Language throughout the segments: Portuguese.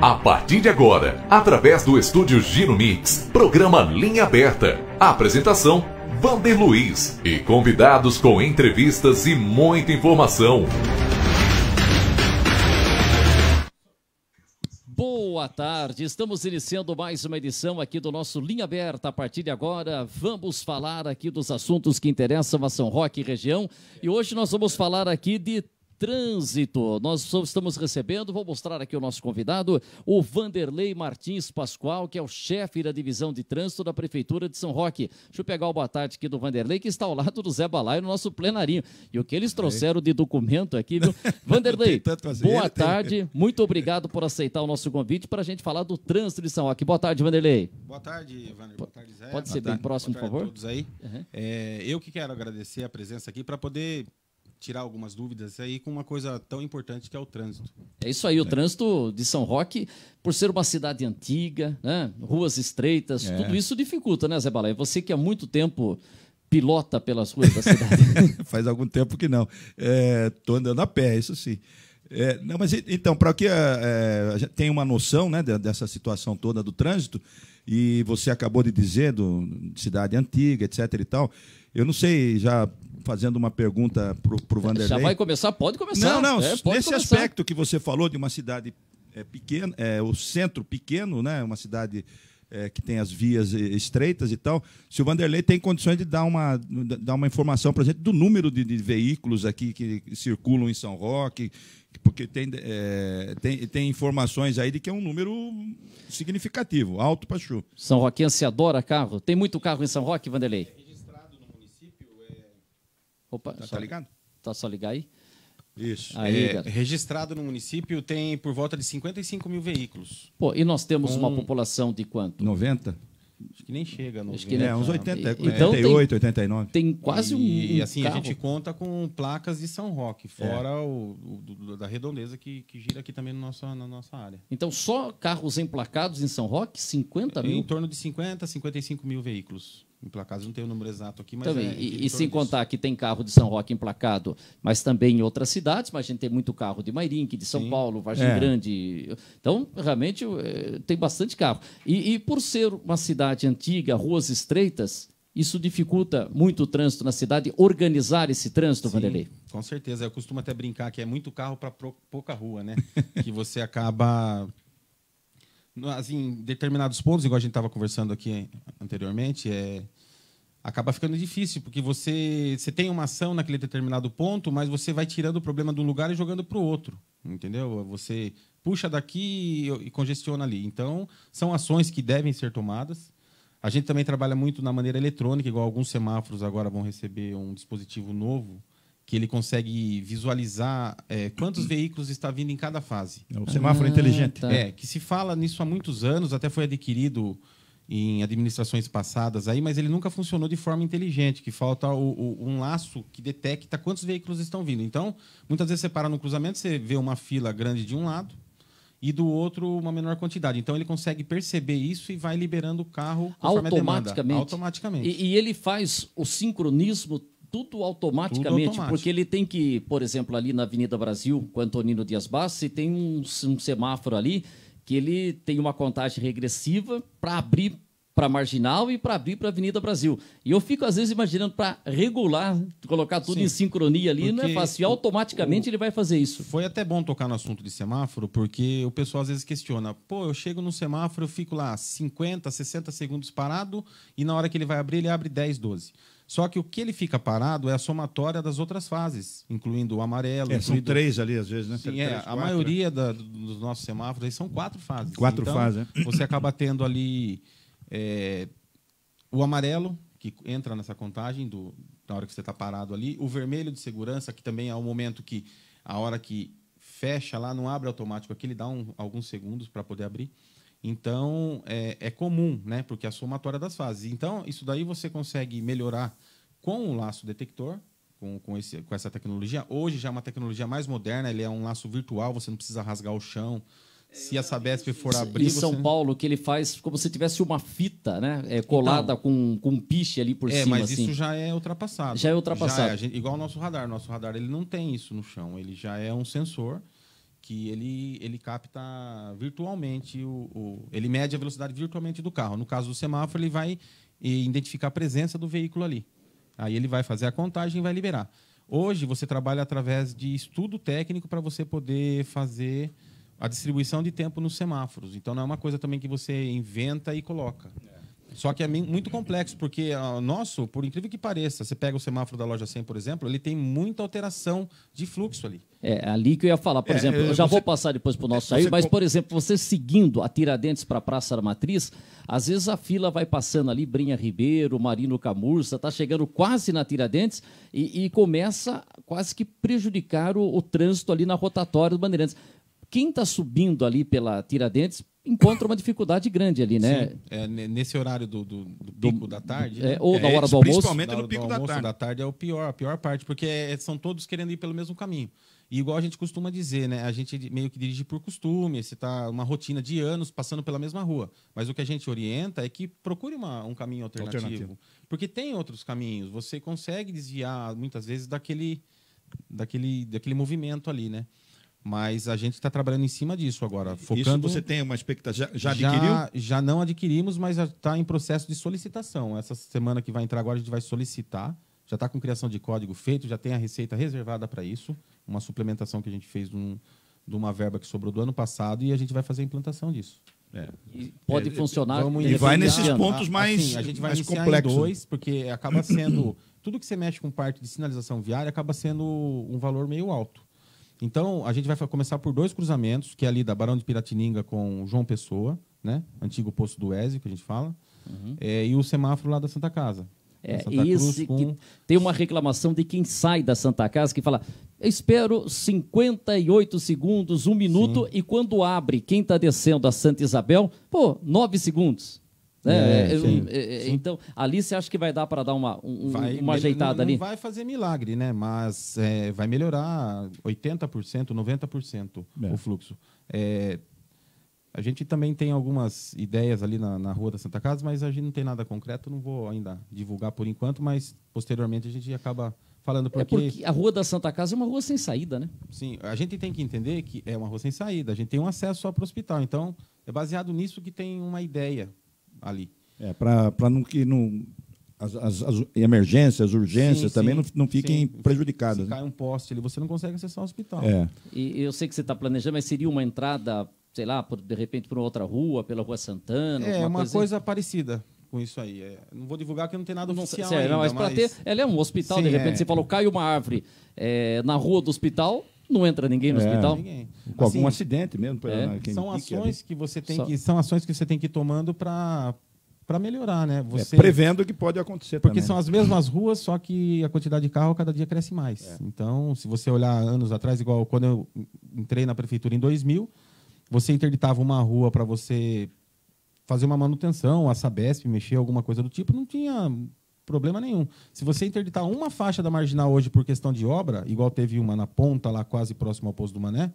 A partir de agora, através do estúdio Gino Mix, programa Linha Aberta. Apresentação: Vander Luiz e convidados com entrevistas e muita informação. Boa tarde, estamos iniciando mais uma edição aqui do nosso Linha Aberta. A partir de agora, vamos falar aqui dos assuntos que interessam a São Roque e região. E hoje nós vamos falar aqui de trânsito. Nós estamos recebendo, vou mostrar aqui o nosso convidado, o Vanderlei Martins Pascoal, que é o chefe da divisão de trânsito da Prefeitura de São Roque. Deixa eu pegar o boa tarde aqui do Vanderlei, que está ao lado do Zé Balaio no nosso plenarinho. E o que eles trouxeram de documento aqui, viu? Vanderlei, boa tarde, muito obrigado por aceitar o nosso convite para a gente falar do trânsito de São Roque. Boa tarde, Vanderlei. Boa tarde, Vanderlei. Boa tarde, Zé. Pode ser boa bem tarde. próximo, por favor. todos aí. Uhum. É, eu que quero agradecer a presença aqui para poder tirar algumas dúvidas aí com uma coisa tão importante que é o trânsito. É isso aí, o é. trânsito de São Roque, por ser uma cidade antiga, né? ruas estreitas, é. tudo isso dificulta, né, Zé Balé? Você que há muito tempo pilota pelas ruas da cidade. Faz algum tempo que não. Estou é, andando a pé, isso sim. É, não, mas então, para que é, a gente tenha uma noção né, dessa situação toda do trânsito, e você acabou de dizer, do, cidade antiga, etc. e tal, eu não sei, já fazendo uma pergunta para o Vanderlei. Já vai começar? Pode começar. Não, não. É, nesse começar. aspecto que você falou de uma cidade é, pequena, é, o centro pequeno, né? Uma cidade é, que tem as vias é, estreitas e tal. Se o Vanderlei tem condições de dar uma, dar uma informação para a gente do número de, de, veículos aqui que circulam em São Roque, porque tem, é, tem, tem informações aí de que é um número significativo, alto para chu. São Roquense adora carro. Tem muito carro em São Roque, Vanderlei? Opa, tá, tá só, tá ligado? Tá só ligar aí? Isso. Aí, é, registrado no município tem por volta de 55 mil veículos. Pô, e nós temos um... uma população de quanto? 90? Acho que nem chega. Acho que nem... É, uns 80, é, então, 88, tem, 89. Tem quase um. E assim, carro. a gente conta com placas de São Roque, é. fora é. o, o, da redondeza que, que gira aqui também no nosso, na nossa área. Então, só carros emplacados em São Roque, 50 mil? Em torno de 50, 55 mil veículos. Emplacados, não tenho o número exato aqui, mas. Também, então, é, e, e sem contar que tem carro de São Roque emplacado, mas também em outras cidades, mas a gente tem muito carro de Mairinque, de São Sim. Paulo, Vargem é. Grande. Então, realmente, eh, tem bastante carro. E, e por ser uma cidade antiga, ruas estreitas, isso dificulta muito o trânsito na cidade, organizar esse trânsito, Vanderlei. Com certeza. Eu costumo até brincar que é muito carro para pouca rua, né? que você acaba assim, em determinados pontos, igual a gente estava conversando aqui anteriormente, é, acaba ficando difícil, porque você, você tem uma ação naquele determinado ponto, mas você vai tirando o problema de um lugar e jogando para o outro, entendeu? Você puxa daqui e congestiona ali. Então, são ações que devem ser tomadas. A gente também trabalha muito na maneira eletrônica, igual alguns semáforos agora vão receber um dispositivo novo que ele consegue visualizar é, quantos veículos está vindo em cada fase. É o semáforo ah, inteligente. Tá. É, que se fala nisso há muitos anos, até foi adquirido em administrações passadas aí, mas ele nunca funcionou de forma inteligente, que falta o, o, um laço que detecta quantos veículos estão vindo. Então, muitas vezes você para no cruzamento, você vê uma fila grande de um lado, e do outro uma menor quantidade. Então ele consegue perceber isso e vai liberando o carro automaticamente. automaticamente. E, e, ele faz o sincronismo tudo automaticamente, tudo porque ele tem que, por exemplo, ali na Avenida Brasil, com Antonino Dias Bassi, tem um, um semáforo ali que ele tem uma contagem regressiva para abrir para marginal e para abrir para Avenida Brasil. E eu fico às vezes imaginando para regular, colocar tudo Sim, em sincronia ali, não é fácil. E automaticamente o, ele vai fazer isso. Foi até bom tocar no assunto de semáforo, porque o pessoal às vezes questiona: pô, eu chego no semáforo, eu fico lá 50, 60 segundos parado e na hora que ele vai abrir, ele abre 10, 12. Só que o que ele fica parado é a somatória das outras fases, incluindo o amarelo. É, São três ali, às vezes, né? Sim, é, três, a quatro, maioria é. da, dos nossos semáforos são quatro fases. Quatro então, fases, é. Você acaba tendo ali é, o amarelo, que entra nessa contagem do, na hora que você está parado ali, o vermelho de segurança, que também é o momento que, a hora que fecha lá, não abre automático aqui, ele dá um, alguns segundos para poder abrir. Então, é, é, comum, né? Porque é a somatória das fases. Então, isso daí você consegue melhorar com o laço detector, com, com, esse, com essa tecnologia. Hoje já é uma tecnologia mais moderna, ele é um laço virtual, você não precisa rasgar o chão. Se a Sabesp for abrir. Em São você... Paulo, que ele faz como se tivesse uma fita, né? É, colada então, com, com um piche ali por é, cima. É, mas assim. isso já é ultrapassado. Já é ultrapassado. Já é, gente, igual o nosso radar. Nosso radar ele não tem isso no chão. Ele já é um sensor que ele, ele capta virtualmente, o, o, ele mede a velocidade virtualmente do carro. No caso do semáforo, ele vai eh, identificar a presença do veículo ali. Aí ele vai fazer a contagem e vai liberar. Hoje você trabalha através de estudo técnico para você poder fazer a distribuição de tempo nos semáforos. Então não é uma coisa também que você inventa e coloca. É. Só que é muito complexo, porque ah, o nosso, por incrível que pareça, você pega o semáforo da loja 100, por exemplo, ele tem muita alteração de fluxo ali. É, é ali que eu ia falar, por é, exemplo, é, eu, já você... vou passar depois para o nosso é, sair, mas, por exemplo, você seguindo a Tiradentes para a Praça da Matriz, às vezes a fila vai passando ali, Brinha Ribeiro, Marino Camurça, está chegando quase na Tiradentes e, e, começa quase que prejudicar o, o trânsito ali na rotatória do Bandeirantes. Quem está subindo ali pela Tiradentes encontra uma dificuldade grande ali, né? Sim. É, nesse horário do, do, do pico do, da tarde. É, né? ou na é, hora do almoço. Principalmente no pico do almoço, da tarde. da tarde é o pior, a pior parte, porque é, são todos querendo ir pelo mesmo caminho. E igual a gente costuma dizer, né? A gente meio que dirige por costume, se está uma rotina de anos passando pela mesma rua. Mas o que a gente orienta é que procure uma, um caminho alternativo, alternativo. Porque tem outros caminhos. Você consegue desviar, muitas vezes, daquele, daquele, daquele movimento ali, né? Mas a gente está trabalhando em cima disso agora. Focando... Isso você tem uma expectativa? Já, já adquiriu? Já, já não adquirimos, mas está em processo de solicitação. Essa semana que vai entrar agora, a gente vai solicitar. Já está com criação de código feito, já tem a receita reservada para isso. Uma suplementação que a gente fez de uma verba que sobrou do ano passado e a gente vai fazer a implantação disso. É. E pode é, é funcionar. e vai nesses pontos assim, mais assim, A gente vai mais complexo. dois, porque acaba sendo... tudo que você mexe com parte de sinalização viária acaba sendo um valor meio alto. Então, a gente vai começar por dois cruzamentos, que é ali da Barão de Piratininga com João Pessoa, né? Antigo posto do Ézio, que a gente fala. Uhum. É, e o semáforo lá da Santa Casa. É, Santa esse Cruz, com... tem uma reclamação de quem sai da Santa Casa que fala: espero 58 segundos, um minuto, Sim. e quando abre, quem está descendo a Santa Isabel, pô, nove segundos. É, é, é sim, é, é, sim. Então, ali você acha que vai dar para dar uma, um, vai, uma ajeitada não, ali? Não vai fazer milagre, né? Mas é, vai melhorar 80%, 90% é. o fluxo. a gente também tem algumas ideias ali na, na, Rua da Santa Casa, mas a gente não tem nada concreto, não vou ainda divulgar por enquanto, mas posteriormente a gente acaba falando porque... É porque a Rua da Santa Casa é uma rua sem saída, né? Sim, a gente tem que entender que é uma rua sem saída, a gente tem um acesso só para o hospital, então é baseado nisso que tem uma ideia ali. É, para não que não as, as, as, emergências, urgências sim, também sim, não, não fiquem sim. prejudicadas. Se né? cai um poste ali, você não consegue acessar o hospital. É. E eu sei que você está planejando, mas seria uma entrada, sei lá, por, de repente por outra rua, pela Rua Santana? É, uma coisa, assim? coisa parecida com isso aí. É, não vou divulgar que não tem nada oficial ainda, mas, mas... Ter, ela é um hospital, de repente, é... você falou, cai uma árvore é, na rua do hospital, não entra ninguém no é, hospital. Ninguém. Com assim, algum acidente mesmo. é, são ações ali. que você tem Só. que são ações que você tem que ir tomando para para melhorar, né? É, você... É, prevendo o que pode acontecer Porque também. são né? as mesmas ruas, só que a quantidade de carro cada dia cresce mais. É. Então, se você olhar anos atrás, igual quando eu entrei na prefeitura em 2000, você interditava uma rua para você fazer uma manutenção, a Sabesp, mexer alguma coisa do tipo, não tinha problema nenhum. Se você interditar uma faixa da marginal hoje por questão de obra, igual teve uma na ponta, lá quase próximo ao posto do Mané,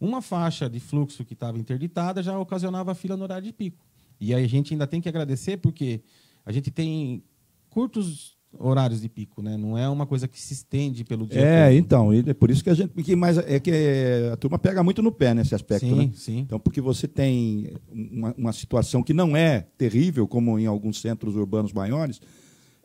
uma faixa de fluxo que estava interditada já ocasionava fila no horário de pico. E aí a gente ainda tem que agradecer porque a gente tem curtos horários de pico, né? Não é uma coisa que se estende pelo dia. É, todo. então, é por isso que a gente, que mais é que é, a turma pega muito no pé nesse aspecto, sim, né? Sim. Então, porque você tem uma, uma situação que não é terrível como em alguns centros urbanos maiores,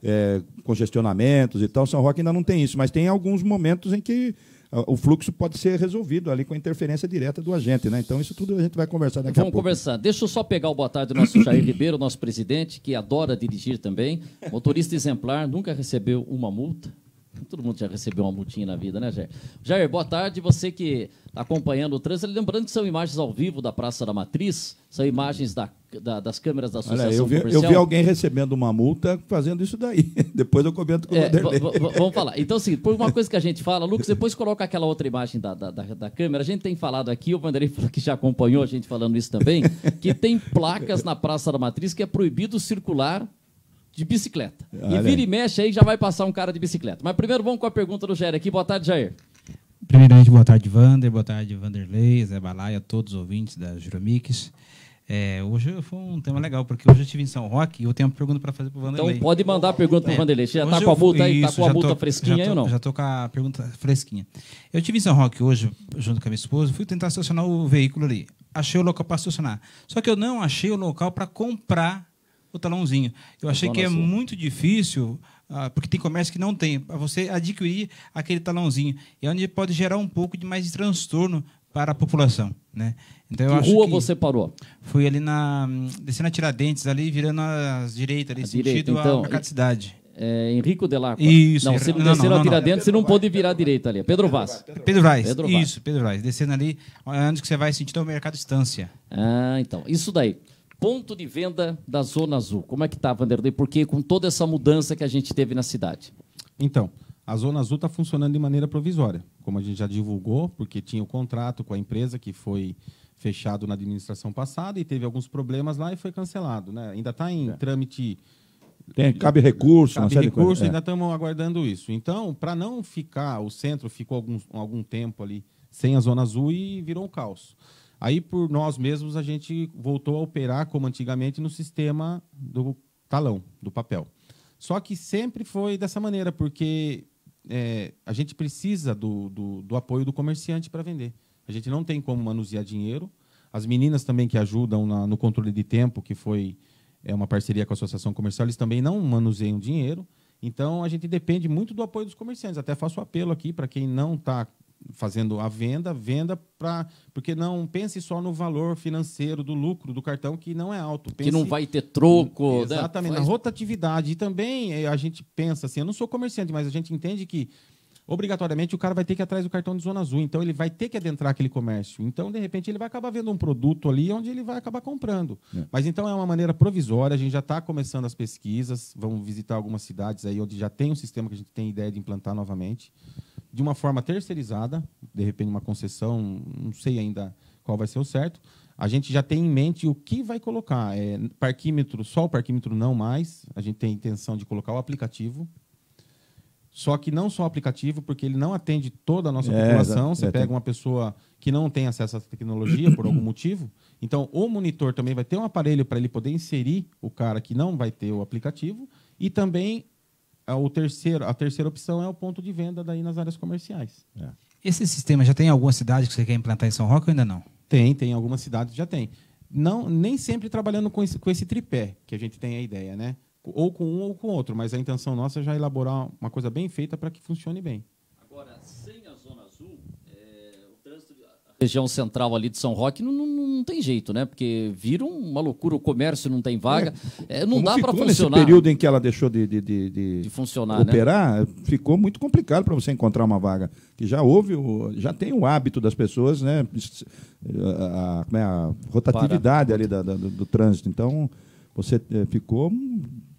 é, congestionamentos e tal. São Roque ainda não tem isso, mas tem alguns momentos em que ah, o fluxo pode ser resolvido ali com a interferência direta do agente, né? Então isso tudo a gente vai conversar daqui Vamos a pouco. Vamos conversar. Deixa eu só pegar o boa tarde do nosso Jair Ribeiro, nosso presidente, que adora dirigir também, motorista exemplar, nunca recebeu uma multa, Todo mundo já recebeu uma multinha na vida, né, Jair? Jair, boa tarde. Você que está acompanhando o trânsito. Lembrando que são imagens ao vivo da Praça da Matriz, são imagens da, da, das câmeras da Associação Olha, eu vi, Comercial. Eu vi alguém recebendo uma multa fazendo isso daí. depois eu comento com é, o Vanderlei. Vamos falar. Então, assim, por uma coisa que a gente fala, Lucas, depois coloca aquela outra imagem da, da, da, câmera. A gente tem falado aqui, o Vanderlei falou que já acompanhou a gente falando isso também, que tem placas na Praça da Matriz que é proibido circular de bicicleta. Olha. E vira e mexe aí, já vai passar um cara de bicicleta. Mas primeiro vamos com a pergunta do Jair aqui. Boa tarde, Jair. Primeiramente, boa tarde, Vander, boa tarde, Vanderlei, Zé Balaia, todos os ouvintes da Juromix. É, hoje foi um tema legal, porque hoje eu estive em São Roque e eu tenho uma pergunta para fazer para o Vanderlei. Então pode mandar a pergunta para o Vanderlei. É, Você já está com a multa aí? Está com a multa tô, fresquinha tô, aí ou não? Já estou com a pergunta fresquinha. Eu estive em São Roque hoje, junto com a minha esposa, fui tentar estacionar o veículo ali. Achei o local para estacionar. Só que eu não achei o local para comprar o talãozinho. Eu achei que é muito difícil, ah, porque tem comércio que não tem, para você adquirir aquele talãozinho. E é onde pode gerar um pouco de mais de transtorno para a população. Né? Então, que rua que você parou? Fui ali na. descendo a Tiradentes, ali, virando à direita, ali, a sentido direita. Então, à cidade. É, Henrico Delacqua. Isso. Não, você descendo não, não, a Tiradentes, é você não Vaz, pôde virar à direita ali. É Pedro, Vaz. Pedro, Vaz. Pedro Vaz. Isso, Pedro Vaz. Descendo ali, onde que você vai sentindo o mercado Estância. Ah, então. Isso daí ponto de venda da Zona Azul. Como é que está, Vanderlei? Porque com toda essa mudança que a gente teve na cidade. Então, a Zona Azul está funcionando de maneira provisória, como a gente já divulgou, porque tinha o contrato com a empresa que foi fechado na administração passada e teve alguns problemas lá e foi cancelado. Né? Ainda está em é. trâmite. Tem, cabe recurso, cabe uma recurso, é. ainda estamos é. aguardando isso. Então, para não ficar, o centro ficou algum, algum tempo ali sem a Zona Azul e virou um caos. Aí, por nós mesmos, a gente voltou a operar como antigamente no sistema do talão, do papel. Só que sempre foi dessa maneira, porque é, a gente precisa do, do, do apoio do comerciante para vender. A gente não tem como manusear dinheiro. As meninas também que ajudam na, no controle de tempo, que foi é, uma parceria com a Associação Comercial, eles também não manuseiam dinheiro. Então, a gente depende muito do apoio dos comerciantes. Até faço apelo aqui para quem não está fazendo a venda, venda para. Porque não pense só no valor financeiro do lucro do cartão, que não é alto. Pense, que não vai ter troco. Né? Exatamente, né? na rotatividade. E também eh, a gente pensa assim, eu não sou comerciante, mas a gente entende que obrigatoriamente o cara vai ter que ir atrás do cartão de zona azul. Então ele vai ter que adentrar aquele comércio. Então, de repente, ele vai acabar vendo um produto ali onde ele vai acabar comprando. É. Mas então é uma maneira provisória, a gente já está começando as pesquisas, vamos visitar algumas cidades aí onde já tem um sistema que a gente tem ideia de implantar novamente de uma forma terceirizada, de repente uma concessão, não sei ainda qual vai ser o certo. A gente já tem em mente o que vai colocar. É, parquímetro, só o parquímetro não mais. A gente tem a intenção de colocar o aplicativo. Só que não só o aplicativo, porque ele não atende toda a nossa é, população. Você é, pega tem... uma pessoa que não tem acesso à tecnologia por algum motivo. Então, o monitor também vai ter um aparelho para ele poder inserir o cara que não vai ter o aplicativo. E também é o terceiro, a terceira opção é o ponto de venda daí nas áreas comerciais. É. Esse sistema já tem alguma cidade que você quer implantar em São Roque ou ainda não? Tem, tem algumas cidades já tem. Não, nem sempre trabalhando com esse, com esse tripé que a gente tem a ideia, né? Ou com um ou com outro, mas a intenção nossa é já elaborar uma coisa bem feita para que funcione bem. Agora, região central ali de São Roque, não, não, não, tem jeito, né? Porque viram uma loucura, o comércio não tem vaga, é, é não dá para funcionar. Nesse período em que ela deixou de, de, de, de funcionar, né? operar, né? ficou muito complicado para você encontrar uma vaga. Que já houve, já tem o hábito das pessoas, né? A, a, é, a rotatividade Para. ali da, da, do, do trânsito. Então, você eh, ficou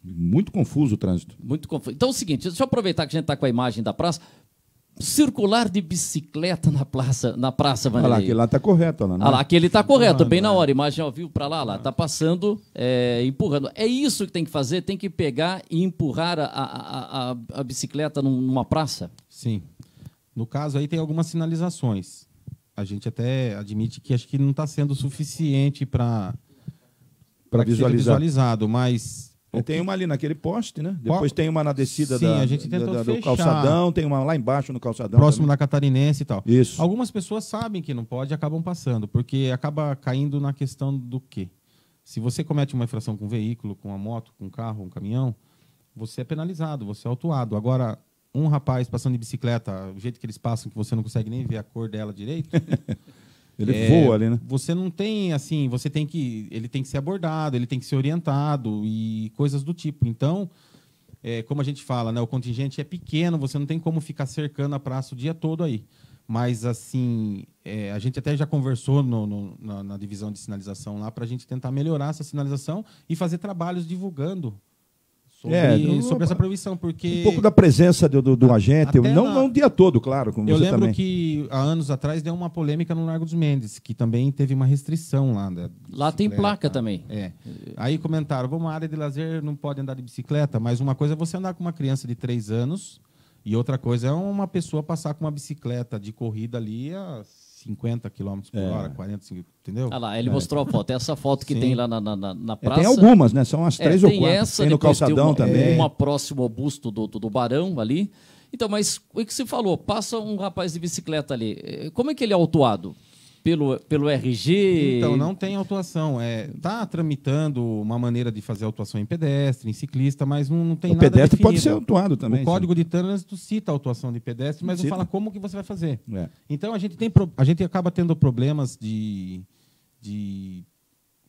muito confuso o trânsito. Muito confuso. Então é o seguinte, deixa eu aproveitar que a gente está com a imagem da praça circular de bicicleta na praça, na praça Vanderlei. Olha lá, aquele lá está correto. Lá, né? Olha lá, aquele está correto, bem na hora. É. Imagem ao vivo para lá, lá. Está passando, é, empurrando. É isso que tem que fazer, tem que pegar e empurrar a, a, a, a bicicleta numa praça? Sim. No caso aí tem algumas sinalizações. A gente até admite que acho que não está sendo suficiente para para visualizar. visualizado, mas tem uma ali naquele poste, né? Depois tem uma na descida Sim, da, a gente tentou da, da, do calçadão, tem uma lá embaixo no calçadão. Próximo também. da Catarinense e tal. Isso. Algumas pessoas sabem que não pode e acabam passando, porque acaba caindo na questão do quê? Se você comete uma infração com um veículo, com uma moto, com um carro, um caminhão, você é penalizado, você é autuado. Agora, um rapaz passando de bicicleta, o jeito que eles passam, que você não consegue nem ver a cor dela direito. Ele é, voa ali, né? Você não tem, assim, você tem que. Ele tem que ser abordado, ele tem que ser orientado e coisas do tipo. Então, é, como a gente fala, né? O contingente é pequeno, você não tem como ficar cercando a praça o dia todo aí. Mas, assim, é, a gente até já conversou no, no, na, na, divisão de sinalização lá para a gente tentar melhorar essa sinalização e fazer trabalhos divulgando Sobre, é, do, sobre essa proibição, porque. Um pouco da presença do, do, do agente, não, na... não o dia todo, claro. Como eu lembro que há anos atrás deu uma polêmica no Largo dos Mendes, que também teve uma restrição lá. Da lá tem placa também. É. Aí comentaram: vamos, área de lazer não pode andar de bicicleta, mas uma coisa é você andar com uma criança de 3 anos e outra coisa é uma pessoa passar com uma bicicleta de corrida ali às 50 km por é. hora, 40, 50, entendeu? Ah lá, ele é. mostrou a é. foto. Essa foto que Sim. tem lá na, na, na praça. É, tem algumas, né? São as é, três ou quatro. Essa, tem no calçadão tem uma, também. Uma próxima ao busto do, do, do Barão ali. Então, mas o que se falou? Passa um rapaz de bicicleta ali. Eh, como é que ele é autuado? pelo, pelo RG? Então, não tem autuação. Está é, tá tramitando uma maneira de fazer autuação em pedestre, em ciclista, mas não, não tem o nada. O pedestre definido. pode ser autuado também. O Código sim. de Trânsito cita a autuação de pedestre, mas não fala como que você vai fazer. É. Então, a gente, tem, a gente acaba tendo problemas de, de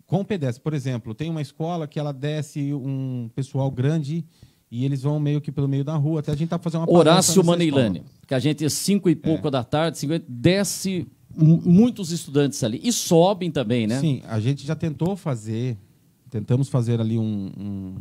com pedestre. Por exemplo, tem uma escola que ela desce um pessoal grande e eles vão meio que pelo meio da rua. Até a gente tá fazendo uma Horácio Maneilani, que a gente, é cinco e pouco é. da tarde, desce muitos estudantes ali. E sobem também, né? Sim, a gente já tentou fazer, tentamos fazer ali um, um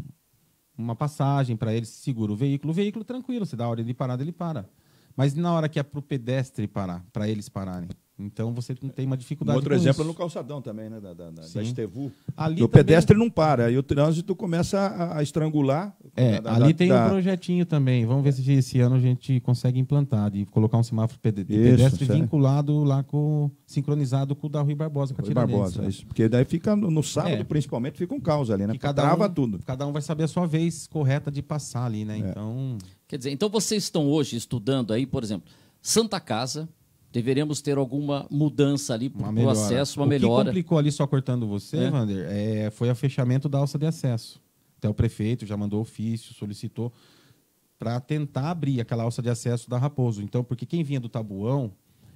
uma passagem para ele, segura o veículo. O veículo tranquilo, se dá a hora de parar, ele para. Mas na hora que é para o pedestre parar, para eles pararem. Então você tem uma dificuldade. Um outro exemplo é no calçadão também, né? Da, da, da, Estevu. Ali o pedestre não para, aí o trânsito começa a, a estrangular. É, né, da, ali tem um projetinho também. Vamos ver se esse ano a gente consegue implantar e colocar um semáforo ped... isso, pedestre sério. vinculado lá com. sincronizado com o da Rui Barbosa, com a Rui Barbosa, né? isso. Porque daí fica no, no sábado, é. principalmente, fica um caos ali, né? Que cada Trava um, tudo. Cada um vai saber a sua vez correta de passar ali, né? É. Então. Quer dizer, então vocês estão hoje estudando aí, por exemplo, Santa Casa deveremos ter alguma mudança ali para o acesso, uma melhora. O que complicou ali, só cortando você, é. Wander, é, foi o fechamento da alça de acesso. Até o prefeito já mandou ofício, solicitou para tentar abrir aquela alça de acesso da Raposo. Então, porque quem vinha do Tabuão,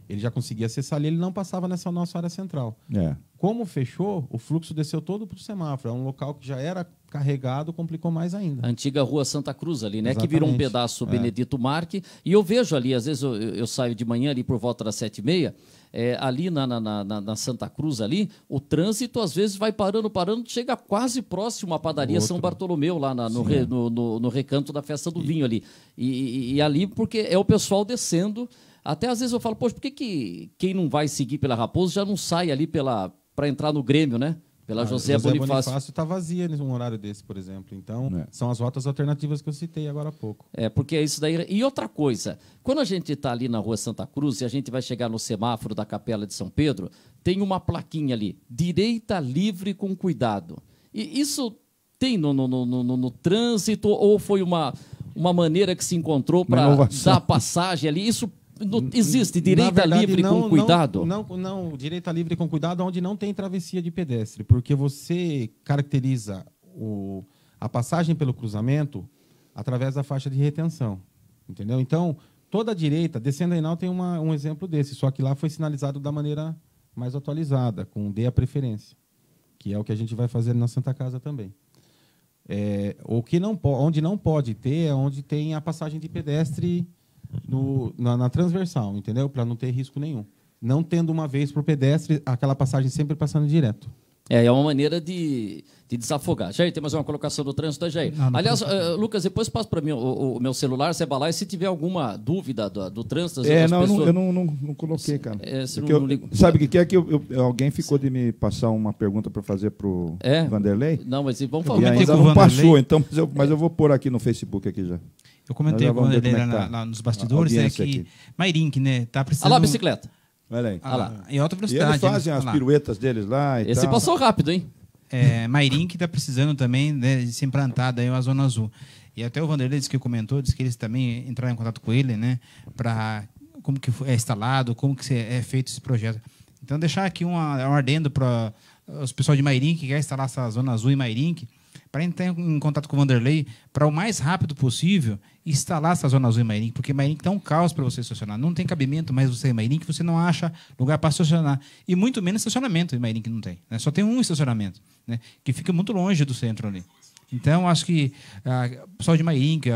ele já conseguia acessar ali, ele não passava nessa nossa área central. É. Como fechou, o fluxo desceu todo para o semáforo. É um local que já era carregado, complicou mais ainda. A antiga Rua Santa Cruz ali, né? Exatamente. Que virou um pedaço é. Benedito Marque. E eu vejo ali, às vezes eu, eu saio de manhã ali por volta das sete e meia, é, ali na, na, na, na, Santa Cruz ali, o trânsito às vezes vai parando, parando, chega quase próximo à padaria São Bartolomeu, lá no, re, é. no, no, no, recanto da festa do e... vinho ali. E, e, e ali, porque é o pessoal descendo até às vezes eu falo, poxa, por que, que quem não vai seguir pela Raposo já não sai ali pela para entrar no Grêmio, né? Pela ah, José, José Bonifácio. Bonifácio está vazia num horário desse, por exemplo. Então, é. são as rotas alternativas que eu citei agora há pouco. É, porque é isso daí. E outra coisa, quando a gente está ali na Rua Santa Cruz e a gente vai chegar no semáforo da Capela de São Pedro, tem uma plaquinha ali, direita livre com cuidado. E isso tem no, no, no, no, no trânsito ou foi uma, uma maneira que se encontrou para dar passagem ali? Isso existe direita verdade, livre não, com cuidado? Não, não, não, direita livre com cuidado onde não tem travessia de pedestre, porque você caracteriza o, a passagem pelo cruzamento através da faixa de retenção, entendeu? Então, toda a direita, descendo a inal tem uma, um exemplo desse, só que lá foi sinalizado da maneira mais atualizada, com D a preferência, que é o que a gente vai fazer na Santa Casa também. É, o que não onde não pode ter é onde tem a passagem de pedestre no, na, na transversal, entendeu? Para não ter risco nenhum. Não tendo uma vez para o pedestre, aquela passagem sempre passando direto. É, é uma maneira de, de desafogar. Jair, tem mais uma colocação do trânsito, né, Jair? Não, não Aliás, uh, Lucas, depois passa para mim o, o, o, meu celular, você vai lá e se tiver alguma dúvida do, do trânsito... É, não, pessoas... eu não, não, não coloquei, cara. Eh, é, eu, sabe o que, é que eu, eu, alguém ficou de me passar uma pergunta para fazer para o é? Vanderlei? Não, mas vamos falar. E ainda não Vanderlei? passou, então, mas eu, mas eu vou pôr aqui no Facebook aqui já. Eu comentei com o ele era tá. lá, lá, nos tá bastidores, é que Mairink, né? Tá precisando. Olha lá a bicicleta. Olha aí. Ah, lá. Ah. Em alta velocidade. E eles né? fazem né? as piruetas deles lá e Esse tal. passou rápido, hein? É, Mairink está precisando também né, de ser implantada aí uma Zona Azul. E até o Vanderlei disse que comentou, disse que eles também entraram em contato com ele, né? Para como que é instalado, como que é feito esse projeto. Então, deixar aqui uma, um ardendo para os pessoal de Mairink, que quer instalar essa Zona Azul em Mairink, para entrar em contato com o Vanderlei para o mais rápido possível instalar essa zona azul em Mairink, porque Mairink está um caos para você estacionar. Não tem cabimento mais você em Mairink, você não acha lugar para estacionar. E muito menos estacionamento em Mairink não tem. Né? Só tem um estacionamento, né? que fica muito longe do centro ali. Então, acho que ah, o pessoal de Mairink, é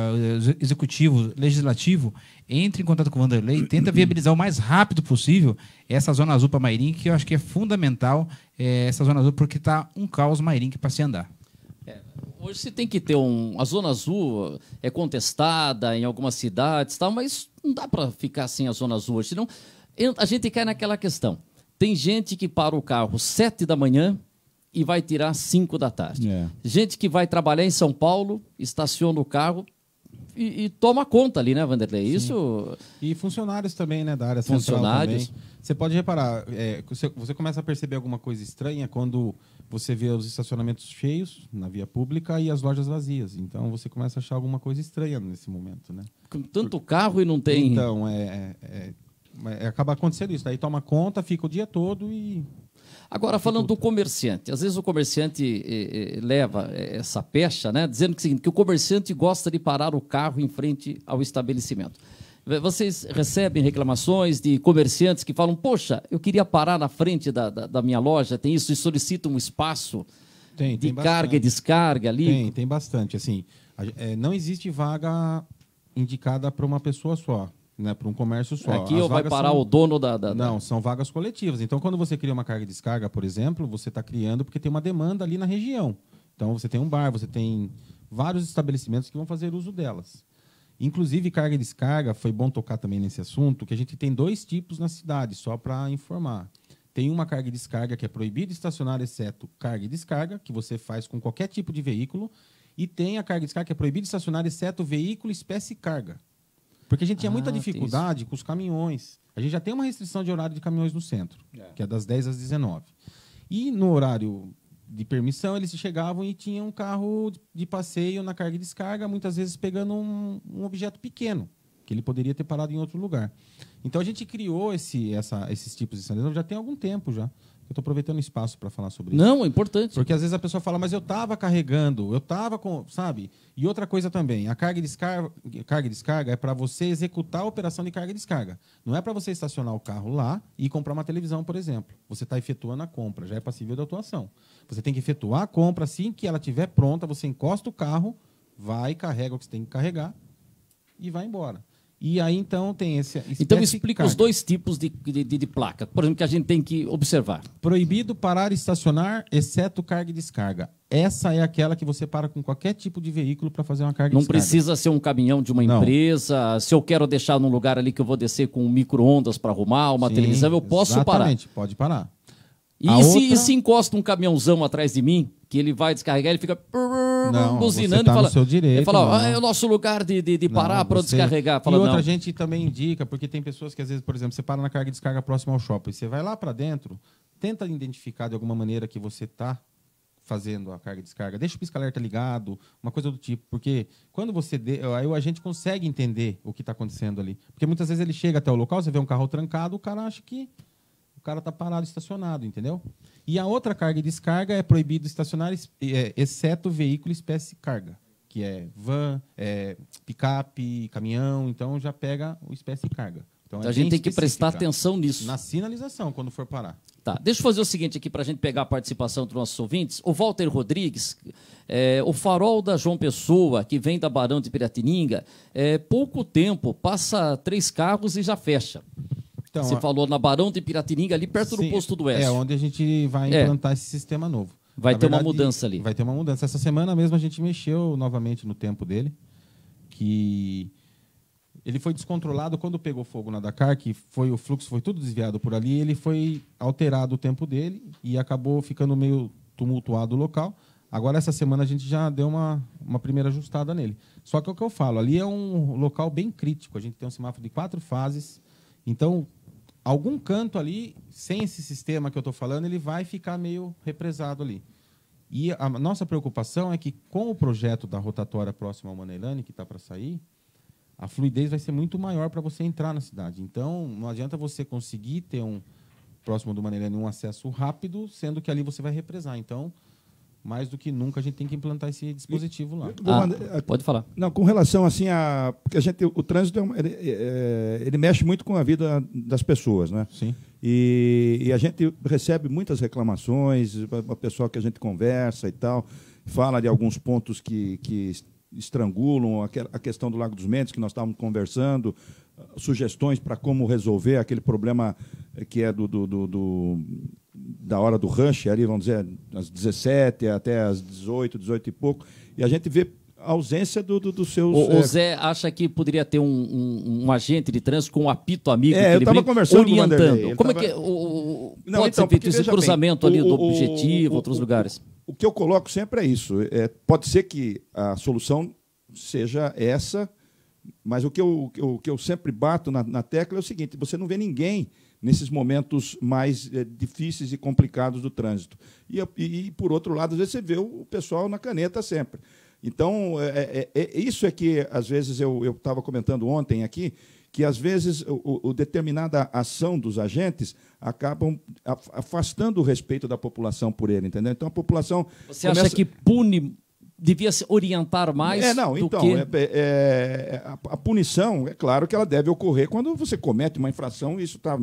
executivo, legislativo, entre em contato com o Vanderlei, tenta viabilizar o mais rápido possível essa zona azul para Mairink, que eu acho que é fundamental é, essa zona azul, porque está um caos Mairink é para se andar. Hoje você tem que ter um. A Zona Azul eh, é contestada em algumas cidades, tal, mas não dá para ficar sem a Zona Azul hoje, senão a gente cai naquela questão. Tem gente que para o carro sete da manhã e vai tirar cinco da tarde. É. Gente que vai trabalhar em São Paulo, estaciona o carro, e, e, toma conta ali, né, Vanderlei? Sim. Isso. E funcionários também, né, da área funcionários. central. Funcionários. Você pode reparar, é, você, você começa a perceber alguma coisa estranha quando você vê os estacionamentos cheios na via pública e as lojas vazias. Então você começa a achar alguma coisa estranha nesse momento, né? Com tanto carro e não tem. Então, é, é, é, é acaba acontecendo isso. Daí toma conta, fica o dia todo e. Agora, falando do comerciante, às vezes o comerciante eh, eh leva eh, essa pecha, né, dizendo que, que o comerciante gosta de parar o carro em frente ao estabelecimento. Vocês recebem reclamações de comerciantes que falam: Poxa, eu queria parar na frente da, da, da minha loja, tem isso, e solicito um espaço tem, de tem carga bastante. e descarga ali? Tem, tem bastante. Assim, é, não existe vaga indicada para uma pessoa só. Né, para um comércio só. Aqui ou vai parar são... o dono da, da, Não, são vagas coletivas. Então, quando você cria uma carga e descarga, por exemplo, você está criando porque tem uma demanda ali na região. Então, você tem um bar, você tem vários estabelecimentos que vão fazer uso delas. Inclusive, carga e descarga, foi bom tocar também nesse assunto, que a gente tem dois tipos na cidade, só para informar. Tem uma carga e descarga que é proibido estacionar, exceto carga e descarga, que você faz com qualquer tipo de veículo. E tem a carga e descarga que é proibido estacionar, exceto veículo, espécie e carga. Porque a gente tinha muita ah, dificuldade com os caminhões. A gente já tem uma restrição de horário de caminhões no centro, é. que é das 10 às 19. E no horário de permissão, eles chegavam e tinham um carro de passeio na carga e descarga, muitas vezes pegando um, um objeto pequeno, que ele poderia ter parado em outro lugar. Então a gente criou esse, essa, esses tipos de sinalização já tem algum tempo já. Eu estou aproveitando espaço para falar sobre isso. Não, é importante. Porque às vezes a pessoa fala, mas eu estava carregando, eu estava com. Sabe? E outra coisa também, a carga e descarga, carga e descarga é para você executar a operação de carga e descarga. Não é para você estacionar o carro lá e comprar uma televisão, por exemplo. Você está efetuando a compra, já é passível da atuação. Você tem que efetuar a compra assim que ela estiver pronta, você encosta o carro, vai, carrega o que você tem que carregar e vai embora. E aí, então, tem esse. Então, explica os dois tipos de, de, de, placa, por exemplo, que a gente tem que observar. Proibido parar e estacionar, exceto carga e descarga. Essa é aquela que você para com qualquer tipo de veículo para fazer uma carga Não e descarga. precisa ser um caminhão de uma Não. empresa. Se eu quero deixar num lugar ali que eu vou descer com um micro-ondas para arrumar, uma Sim, televisão, eu posso exatamente, parar. Exatamente, pode parar. E se, outra... e se encosta um caminhãozão atrás de mim? que ele vai descarregar, ele fica não, buzinando tá e fala, seu direito, ele fala ah, é o nosso lugar de, de, de parar para você... descarregar. Fala, e outra, não. a gente também indica, porque tem pessoas que às vezes, por exemplo, você para na carga e descarga próximo ao shopping, você vai lá para dentro, tenta identificar de alguma maneira que você está fazendo a carga e descarga, deixa o pisca-alerta ligado, uma coisa do tipo, porque quando você... De... Aí a gente consegue entender o que está acontecendo ali. Porque muitas vezes ele chega até o local, você vê um carro trancado, o cara acha que o cara está parado, estacionado, entendeu? E a outra carga e descarga é proibido estacionar, é, exceto veículo espécie carga, que é van, é, picape, caminhão, então já pega o espécie carga. Então, então é a gente tem que prestar atenção nisso. Na sinalização, quando for parar. Tá. Deixa eu fazer o seguinte aqui para a gente pegar a participação dos nossos ouvintes. O Walter Rodrigues, é, o farol da João Pessoa, que vem da Barão de Piratininga, é, pouco tempo, passa três carros e já fecha. Então, Você a... falou na Barão de Piratininga, ali perto Sim, do Posto do Oeste. É, onde a gente vai é. implantar é. esse sistema novo. Vai na ter verdade, uma mudança ali. Vai ter uma mudança. Essa semana mesmo a gente mexeu novamente no tempo dele, que ele foi descontrolado quando pegou fogo na Dakar, que foi o fluxo foi tudo desviado por ali, ele foi alterado o tempo dele e acabou ficando meio tumultuado o local. Agora, essa semana, a gente já deu uma, uma primeira ajustada nele. Só que é o que eu falo, ali é um local bem crítico. A gente tem um semáforo de quatro fases. Então, algum canto ali, sem esse sistema que eu estou falando, ele vai ficar meio represado ali. E a nossa preocupação é que, com o projeto da rotatória próxima ao Maneirane, que está para sair, a fluidez vai ser muito maior para você entrar na cidade. Então, não adianta você conseguir ter um, próximo do Maneirane, um acesso rápido, sendo que ali você vai represar. Então, mais do que nunca a gente tem que implantar esse dispositivo lá. Ah, eh, pode falar. Não, com relação assim a porque a gente o trânsito é ele, eh, eh, ele mexe muito com a vida das pessoas, né? Sim. E, e, a gente recebe muitas reclamações, o pessoal que a gente conversa e tal fala de alguns pontos que, que estrangulam a questão do Lago dos Mendes que nós estávamos conversando, sugestões para como resolver aquele problema que é do, do, do, do da hora do rush, ali, vamos dizer, às 17 até às 18, 18 e pouco, e a gente vê a ausência do, do, seus. O, é... o, Zé acha que poderia ter um, um, um, agente de trânsito com um apito amigo. É, eu estava conversando orientando. Com o Como é tava... é que o, Não, pode então, ser feito esse cruzamento bem, ali do objetivo, outros lugares? O, que eu coloco sempre é isso. É, pode ser que a solução seja essa, mas o que eu, o que eu sempre bato na, na tecla é o seguinte: você não vê ninguém nesses momentos mais é, difíceis e complicados do trânsito. E, e, por outro lado, às vezes você vê o pessoal na caneta sempre. Então, é é, é, é, é, isso é que, às vezes, eu estava comentando ontem aqui, que às vezes o, o, determinada ação dos agentes acabam afastando o respeito da população por ele, entendeu? Então a população você começa... acha que pune devia se orientar mais. É, não, então, que... É, é, é, a, a, punição, é claro que ela deve ocorrer quando você comete uma infração, isso tá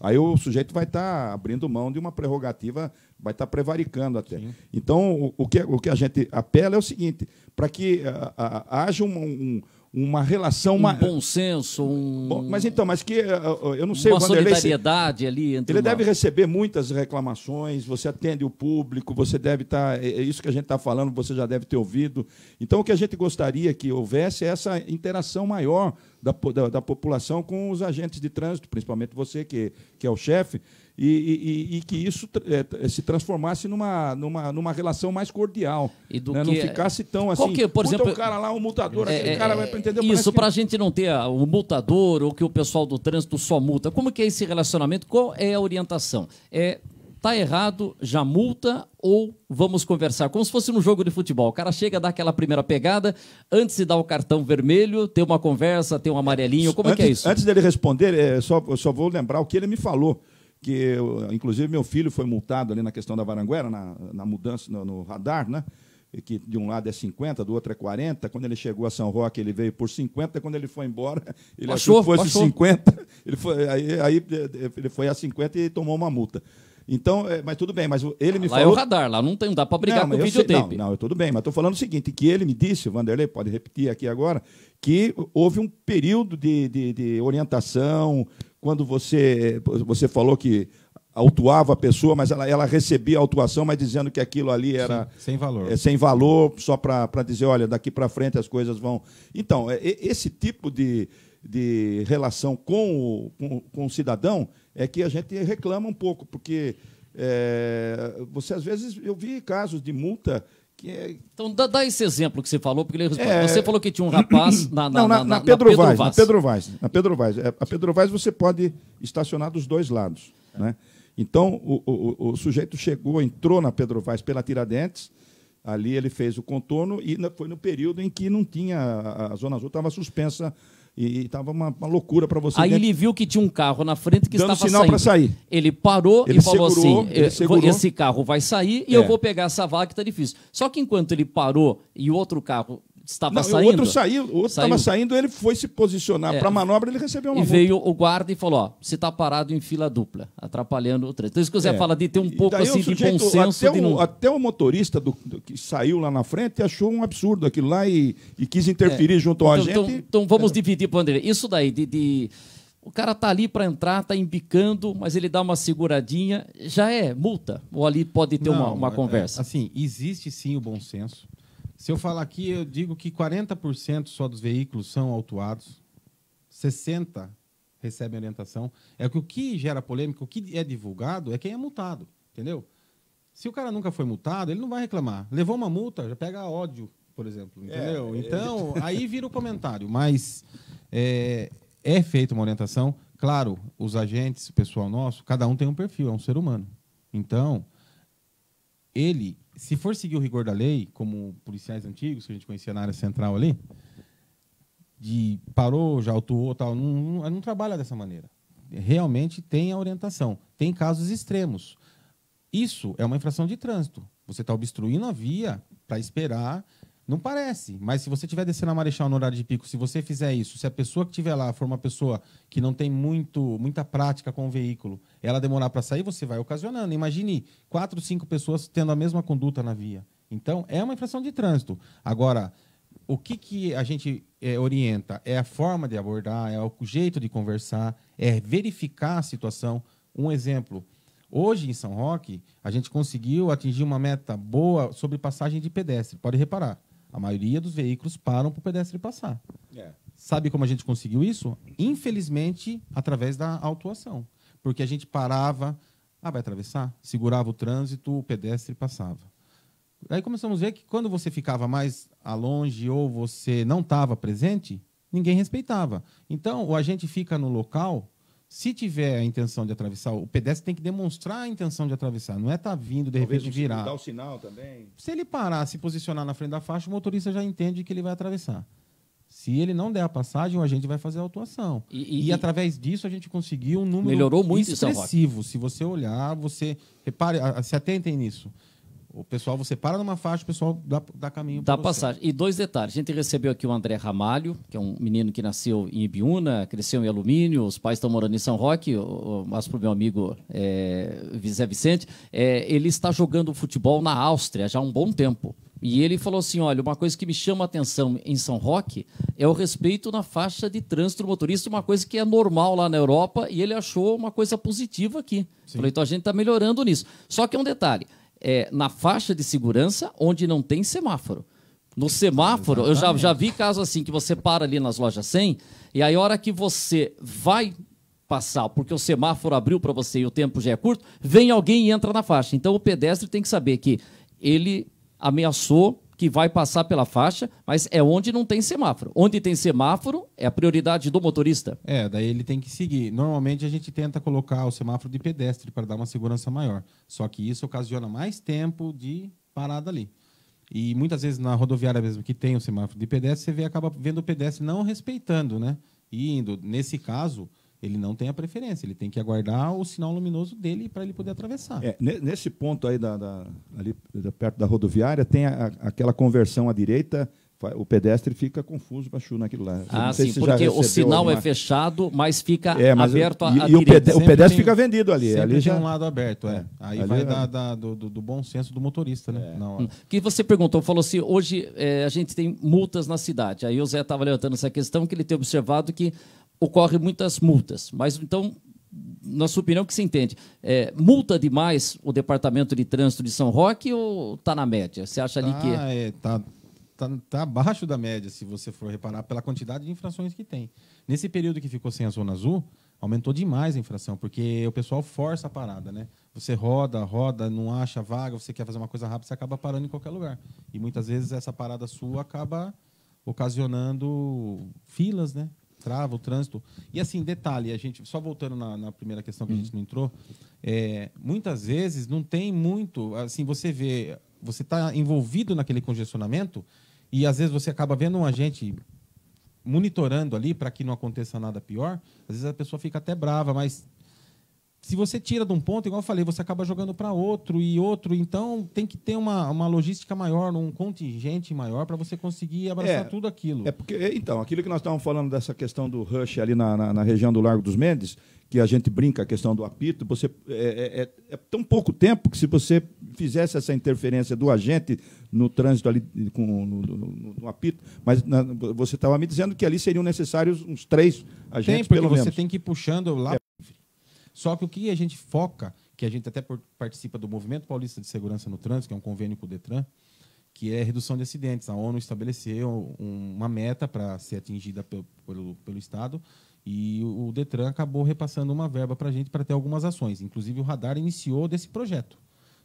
aí o sujeito vai estar tá abrindo mão de uma prerrogativa, vai estar tá prevaricando até. Sim. Então, o, o, que, o que a gente apela é o seguinte, para que a, ah, a, ah, haja um, um uma relação. Um uma... bom senso, um. Bom, mas então, mas que eh, eh, eu não sei. Uma solidariedade ali. Entre ele uma... deve receber muitas reclamações, você atende o público, você deve estar. Tá, é, é isso que a gente está falando, você já deve ter ouvido. Então, o que a gente gostaria que houvesse é essa interação maior da, da, da população com os agentes de trânsito, principalmente você, que, que é o chefe e, e, e que isso é, se transformasse numa, numa, numa relação mais cordial. E do né? que, não é- ficasse tão assim. Que, é, por exemplo, o cara lá, o multador, é, é cara vai entender Isso, para a que... gente não ter o multador ou que o pessoal do trânsito só multa. Como que é esse relacionamento? Qual é a orientação? É tá errado, já multa ou vamos conversar? Como se fosse num jogo de futebol. O cara chega, dá aquela primeira pegada, antes de dar o cartão vermelho, tem uma conversa, tem um amarelinho, como antes, é que é isso? Antes dele responder, é, só, eu só vou lembrar o que ele me falou que eu, inclusive meu filho foi multado ali na questão da Varanguera, na, na mudança no, no, radar, né? que de um lado é 50, do outro é 40. Quando ele chegou a São Roque, ele veio por 50. Quando ele foi embora, ele achou, achou que fosse achou. 50. Ele foi, aí, aí, ele foi a 50 e tomou uma multa. Então, é, mas tudo bem, mas ele ah, me lá é falou... Lá é o radar, lá não, tem, não dá para brigar não, com o videotape. Sei, não, não, tudo bem, mas estou falando o seguinte, que ele me disse, o Vanderlei, pode repetir aqui agora, que houve um período de, de, de orientação, quando você, você falou que autuava a pessoa, mas ela, ela recebia a autuação, mas dizendo que aquilo ali era Sim, sem valor, é, sem valor só para dizer, olha, daqui para frente as coisas vão. Então, é, esse tipo de, de relação com o, com, com o cidadão é que a gente reclama um pouco, porque é, você às vezes eu vi casos de multa é... Então dá, dá, esse exemplo que você falou, porque ele... é... você falou que tinha um rapaz na, na, Não, na, na, na Pedro, Pedro Vaz, Vaz. Na Pedro Vaz. Na Pedro Vaz. É, a Pedro Vaz você pode estacionar dos dois lados. É. Né? Então o, o, o, sujeito chegou, entrou na Pedro Vaz pela Tiradentes, ali ele fez o contorno e foi no período em que não tinha. A, a Zona Azul estava suspensa e estava uma, uma, loucura para você. Aí dentro. Né? ele viu que tinha um carro na frente que Dando estava sinal para sair. Ele parou ele e falou segurou, assim: ele esse carro vai sair e é. eu vou pegar essa vaga que está difícil. Só que enquanto ele parou e o outro carro estava não, saindo. O outro saiu, o outro estava saindo, ele foi se posicionar é. para a manobra, ele recebeu uma E multa. veio o guarda e falou: ó, você está parado em fila dupla, atrapalhando o trânsito. Então, isso que você é. falar de ter um pouco assim, sujeito, de bom senso. Até, de não... o, até o motorista do, do, que saiu lá na frente achou um absurdo aquilo lá e, e quis é. interferir é. junto então, ao então, agente. Então, vamos é. dividir para André. Isso daí, de, de... O cara tá ali para entrar, tá embicando, mas ele dá uma seguradinha, já é multa. Ou ali pode ter não, uma, uma é, conversa. É, assim, existe sim o bom senso. Se eu falar aqui, eu digo que 40% só dos veículos são autuados, 60% recebem orientação. É que o que gera polêmica, o que é divulgado, é quem é multado, entendeu? Se o cara nunca foi multado, ele não vai reclamar. Levou uma multa, já pega ódio, por exemplo, entendeu? É, é. então, aí vira o comentário, mas é, é feita uma orientação. Claro, os agentes, o pessoal nosso, cada um tem um perfil, é um ser humano. Então, ele se for seguir o rigor da lei, como policiais antigos que a gente conhecia na área central ali, de parou, já autuou, tal, não, não, não trabalha dessa maneira. Realmente tem a orientação. Tem casos extremos. Isso é uma infração de trânsito. Você está obstruindo a via para esperar não parece, mas se você estiver descendo a Marechal no horário de pico, se você fizer isso, se a pessoa que estiver lá for uma pessoa que não tem muito, muita prática com o veículo, ela demorar para sair, você vai ocasionando. Imagine quatro, cinco pessoas tendo a mesma conduta na via. Então, é uma infração de trânsito. Agora, o que, que a gente é, orienta? É a forma de abordar, é o jeito de conversar, é verificar a situação. Um exemplo, Hoje, em São Roque, a gente conseguiu atingir uma meta boa sobre passagem de pedestre. Pode reparar. A maioria dos veículos param para o pedestre passar. É. Sabe como a gente conseguiu isso? Infelizmente, através da autuação. Porque a gente parava, ah, vai atravessar? Segurava o trânsito, o pedestre passava. Aí começamos a ver que quando você ficava mais a longe ou você não estava presente, ninguém respeitava. Então, ou a gente fica no local se tiver a intenção de atravessar, o pedestre tem que demonstrar a intenção de atravessar, não é estar tá vindo de Talvez repente virar. Dar o sinal também. Se ele parar, se posicionar na frente da faixa, o motorista já entende que ele vai atravessar. Se ele não der a passagem, o agente vai fazer a autuação. E, e, e através disso a gente conseguiu um número melhorou muito expressivo. Se você olhar, você repare, se atentem nisso. O pessoal, você para numa faixa, o pessoal dá, dá caminho para Dá passagem. E dois detalhes. A gente recebeu aqui o André Ramalho, que é um menino que nasceu em Ibiúna, cresceu em alumínio, os pais estão morando em São Roque, mas para o meu amigo é, Zé Vicente, é, ele está jogando futebol na Áustria já há um bom tempo. E ele falou assim: olha, uma coisa que me chama a atenção em São Roque é o respeito na faixa de trânsito motorista, uma coisa que é normal lá na Europa, e ele achou uma coisa positiva aqui. Falei, então a gente está melhorando nisso. Só que é um detalhe: é, na faixa de segurança onde não tem semáforo. No semáforo, Exatamente. eu já, já vi casos assim que você para ali nas lojas 100 e aí a hora que você vai passar, porque o semáforo abriu para você e o tempo já é curto, vem alguém e entra na faixa. Então o pedestre tem que saber que ele ameaçou que vai passar pela faixa, mas é onde não tem semáforo. Onde tem semáforo é a prioridade do motorista. É, daí ele tem que seguir. Normalmente a gente tenta colocar o semáforo de pedestre para dar uma segurança maior. Só que isso ocasiona mais tempo de parada ali. E muitas vezes na rodoviária mesmo que tem o semáforo de pedestre, você vê acaba vendo o pedestre não respeitando, né? E indo, nesse caso, ele não tem a preferência, ele tem que aguardar o sinal luminoso dele para ele poder atravessar. É, nesse ponto aí, da, da ali perto da rodoviária, tem a, aquela conversão à direita, o pedestre fica confuso para naquilo lá. Ah, sim, porque o sinal é alguma... é fechado, mas fica é, mas aberto eu, e, à e o, pedestre tem, fica vendido ali. Sempre ali tem já... um lado aberto, é. é. Aí ali vai é... Da, da, do, do, bom senso do motorista, né? É. Que você perguntou, falou assim, hoje é, a gente tem multas na cidade. Aí o Zé estava levantando essa questão que ele tem observado que ocorrem muitas multas. Mas então, na sua opinião, que se entende? É, multa demais o Departamento de Trânsito de São Roque ou está na média? Você acha ali tá, que. É, tá, tá, tá abaixo da média, se você for reparar, pela quantidade de infrações que tem. Nesse período que ficou sem a Zona Azul, aumentou demais a infração, porque o pessoal força a parada, né? Você roda, roda, não acha vaga, você quer fazer uma coisa rápida, você acaba parando em qualquer lugar. E muitas vezes essa parada sua acaba ocasionando filas, né? trava o trânsito. E assim, detalhe, a gente, só voltando na, na primeira questão que a gente uhum. não entrou, é, muitas vezes não tem muito, assim, você vê, você está envolvido naquele congestionamento e às vezes você acaba vendo um agente monitorando ali para que não aconteça nada pior, às vezes a pessoa fica até brava, mas se você tira de um ponto, igual eu falei, você acaba jogando para outro e outro. Então tem que ter uma, uma logística maior, um contingente maior para você conseguir abraçar é, tudo aquilo. É porque, é, então, aquilo que nós estávamos falando dessa questão do rush ali na, na, na, região do Largo dos Mendes, que a gente brinca a questão do apito, você é, é, é, é tão pouco tempo que se você fizesse essa interferência do agente no trânsito ali com, no, no, no apito, mas na, você estava me dizendo que ali seriam necessários uns três agentes. Tem, porque pelo você menos. tem que ir puxando lá só que o que a gente foca, que a gente até participa do Movimento Paulista de Segurança no Trânsito, que é um convênio com o Detran, que é redução de acidentes. A ONU estabeleceu uma meta para ser atingida pelo, pelo, pelo Estado e o Detran acabou repassando uma verba para a gente para ter algumas ações. Inclusive, o radar iniciou desse projeto.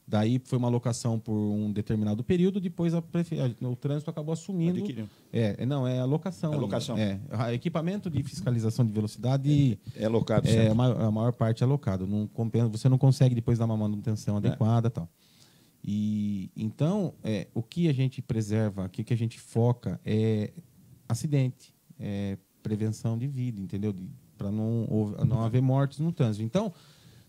Daí foi uma locação por um determinado período, depois a prefe... o trânsito acabou assumindo. Adquiriu. É, é não, é a locação. É, é a locação. É, equipamento de fiscalização de velocidade. É, é alocado, é, a maior, a maior parte é alocado. Não compensa, você não consegue depois dar uma manutenção é. adequada é. tal. E então, é, o que a gente preserva, o que, que a gente foca é acidente, é prevenção de vida, entendeu? Para não, não uhum. haver mortes no trânsito. Então,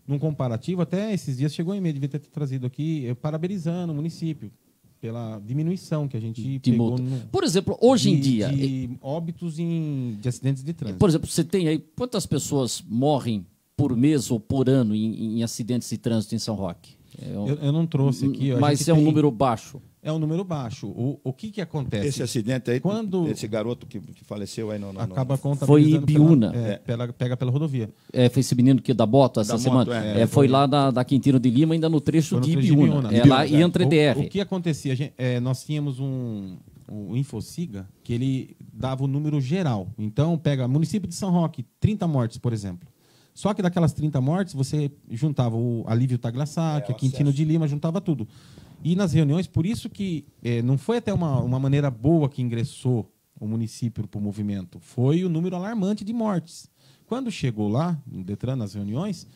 num comparativo, até esses dias chegou em meio, devia ter trazido aqui, eh, parabenizando o município pela diminuição que a gente de pegou. No, por exemplo, hoje de, em dia... De eh, óbitos em, de acidentes de trânsito. Por exemplo, você tem aí, quantas pessoas morrem por mês ou por ano em, em acidentes de trânsito em São Roque? É eu, eu, não trouxe aqui. Mas é um tem... número baixo é um número baixo. O, o que, que acontece? Esse acidente aí, quando esse garoto que, que faleceu aí no acaba conta Foi Ibiúna. Pela, é, é. Pela, pega pela rodovia. É, foi esse menino que da bota essa da semana. Moto, é, é, foi lá da, da Quintino de Lima, ainda no trecho, de, trecho Ibiúna. de Ibiúna. É, lá e entre DR. O, o que acontecia? Gente, é, nós tínhamos um, infociga InfoSiga, que ele dava o número geral. Então, pega município de São Roque, 30 mortes, por exemplo. Só que daquelas 30 mortes, você juntava o Alívio Taglassá, é, Quintino acesso. de Lima, juntava tudo. E nas reuniões, por isso que é, não foi até uma, uma maneira boa que ingressou o município para o movimento, foi o número alarmante de mortes. Quando chegou lá, no Detran, nas reuniões,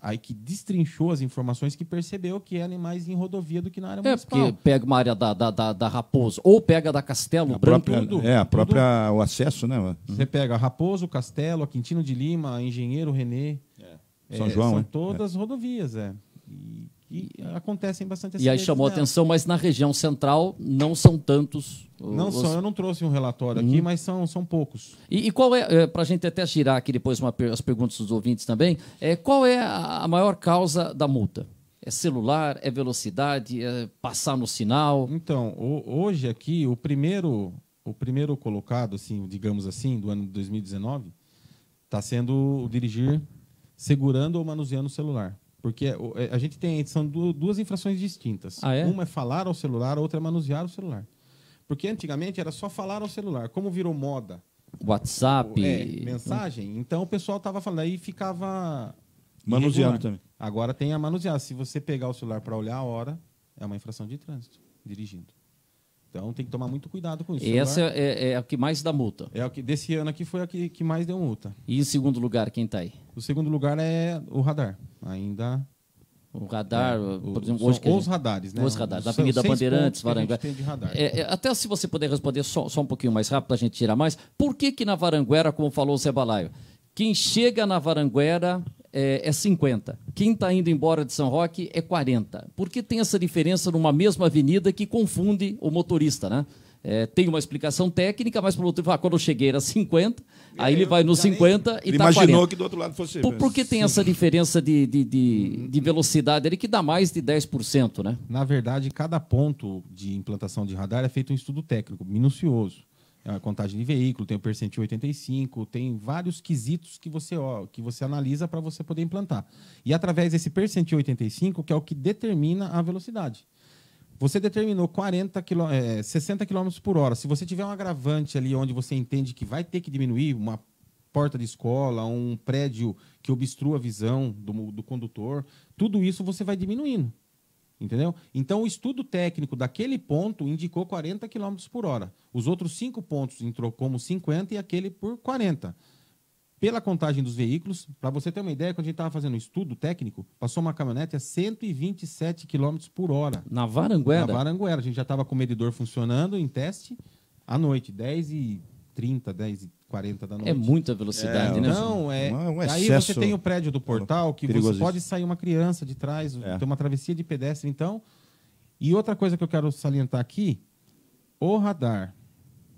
aí que destrinchou as informações que percebeu que era mais em rodovia do que na área é, municipal. É, porque pega uma área da, da, da, da, Raposo, ou pega da Castelo, a Branco. Própria, tudo, é, a própria, tudo. o acesso, né? Uhum. Você pega a Raposo, Castelo, a Quintino de Lima, a Engenheiro Renê. É. é. São João, São né? todas rodovias, é. E e acontecem bastante acidentes. E aí chamou a atenção, mas na região central não são tantos. Uh, não os... são, eu não trouxe um relatório uhum. aqui, hum. mas são, são poucos. E, e qual é, eh, para a gente até girar aqui depois uma, as perguntas dos ouvintes também, é, qual é a maior causa da multa? É celular, é velocidade, é passar no sinal? Então, hoje aqui, o primeiro, o primeiro colocado, assim, digamos assim, do ano de 2019, está sendo o dirigir segurando ou manuseando o celular. Porque é, a gente tem, são duas infrações distintas. Ah, é? Uma é falar ao celular, a outra é manusear o celular. Porque antigamente era só falar ao celular. Como virou moda? WhatsApp. É, mensagem. Então o pessoal tava falando, aí ficava. Manuseando também. Agora tem a manusear. Se você pegar o celular para olhar a hora, é uma infração de trânsito, dirigindo. Então tem que tomar muito cuidado com isso. Essa é, é, a é que mais dá multa. É a que desse ano aqui foi a que, que mais deu multa. E em segundo lugar, quem está aí? O segundo lugar é o radar. Ainda. O radar, é, por exemplo, hoje que os gente, radares, né? Os radares, da Avenida Bandeirantes, Varanguera. A gente de é, é, até se você puder responder só, só um pouquinho mais rápido, a gente tirar mais. Por que que na Varanguera, como falou o Zé Balaio, quem chega na Varanguera é, é 50. Quem está indo embora de São Roque é 40. Por que tem essa diferença numa mesma avenida que confunde o motorista, né? É, tem uma explicação técnica, mas pelo outro ah, quando eu cheguei era 50, e é, aí ele vai no 50 e tá imaginou que do outro lado fosse. Por, por que tem Sim. essa diferença de, de, de, uhum. de, velocidade ali que dá mais de 10%, né? Na verdade, cada ponto de implantação de radar é feito um estudo técnico, minucioso. É a contagem de veículo, tem o percentil 85, tem vários quesitos que você, ó, que você analisa para você poder implantar. E através desse percentil 85, que é o que determina a velocidade. Você determinou 40 é, 60 km por hora. Se você tiver um agravante ali onde você entende que vai ter que diminuir, uma porta de escola, um prédio que obstrua a visão do, do condutor, tudo isso você vai diminuindo. Entendeu? Então, o estudo técnico daquele ponto indicou 40 km por hora. Os outros cinco pontos entrou como 50 e aquele por 40. Pela contagem dos veículos, para você ter uma ideia, quando a gente estava fazendo um estudo técnico, passou uma caminhonete a 127 km por hora. Na Varanguera? Na Varanguera. A gente já estava com o medidor funcionando em teste à noite, 10 e 30, 10 e 40 da é noite. É muita velocidade, é, né? Então, é, Não, é. Um aí você tem o prédio do portal que você pode sair uma criança de trás, é. tem uma travessia de pedestre, então. E outra coisa que eu quero salientar aqui, o radar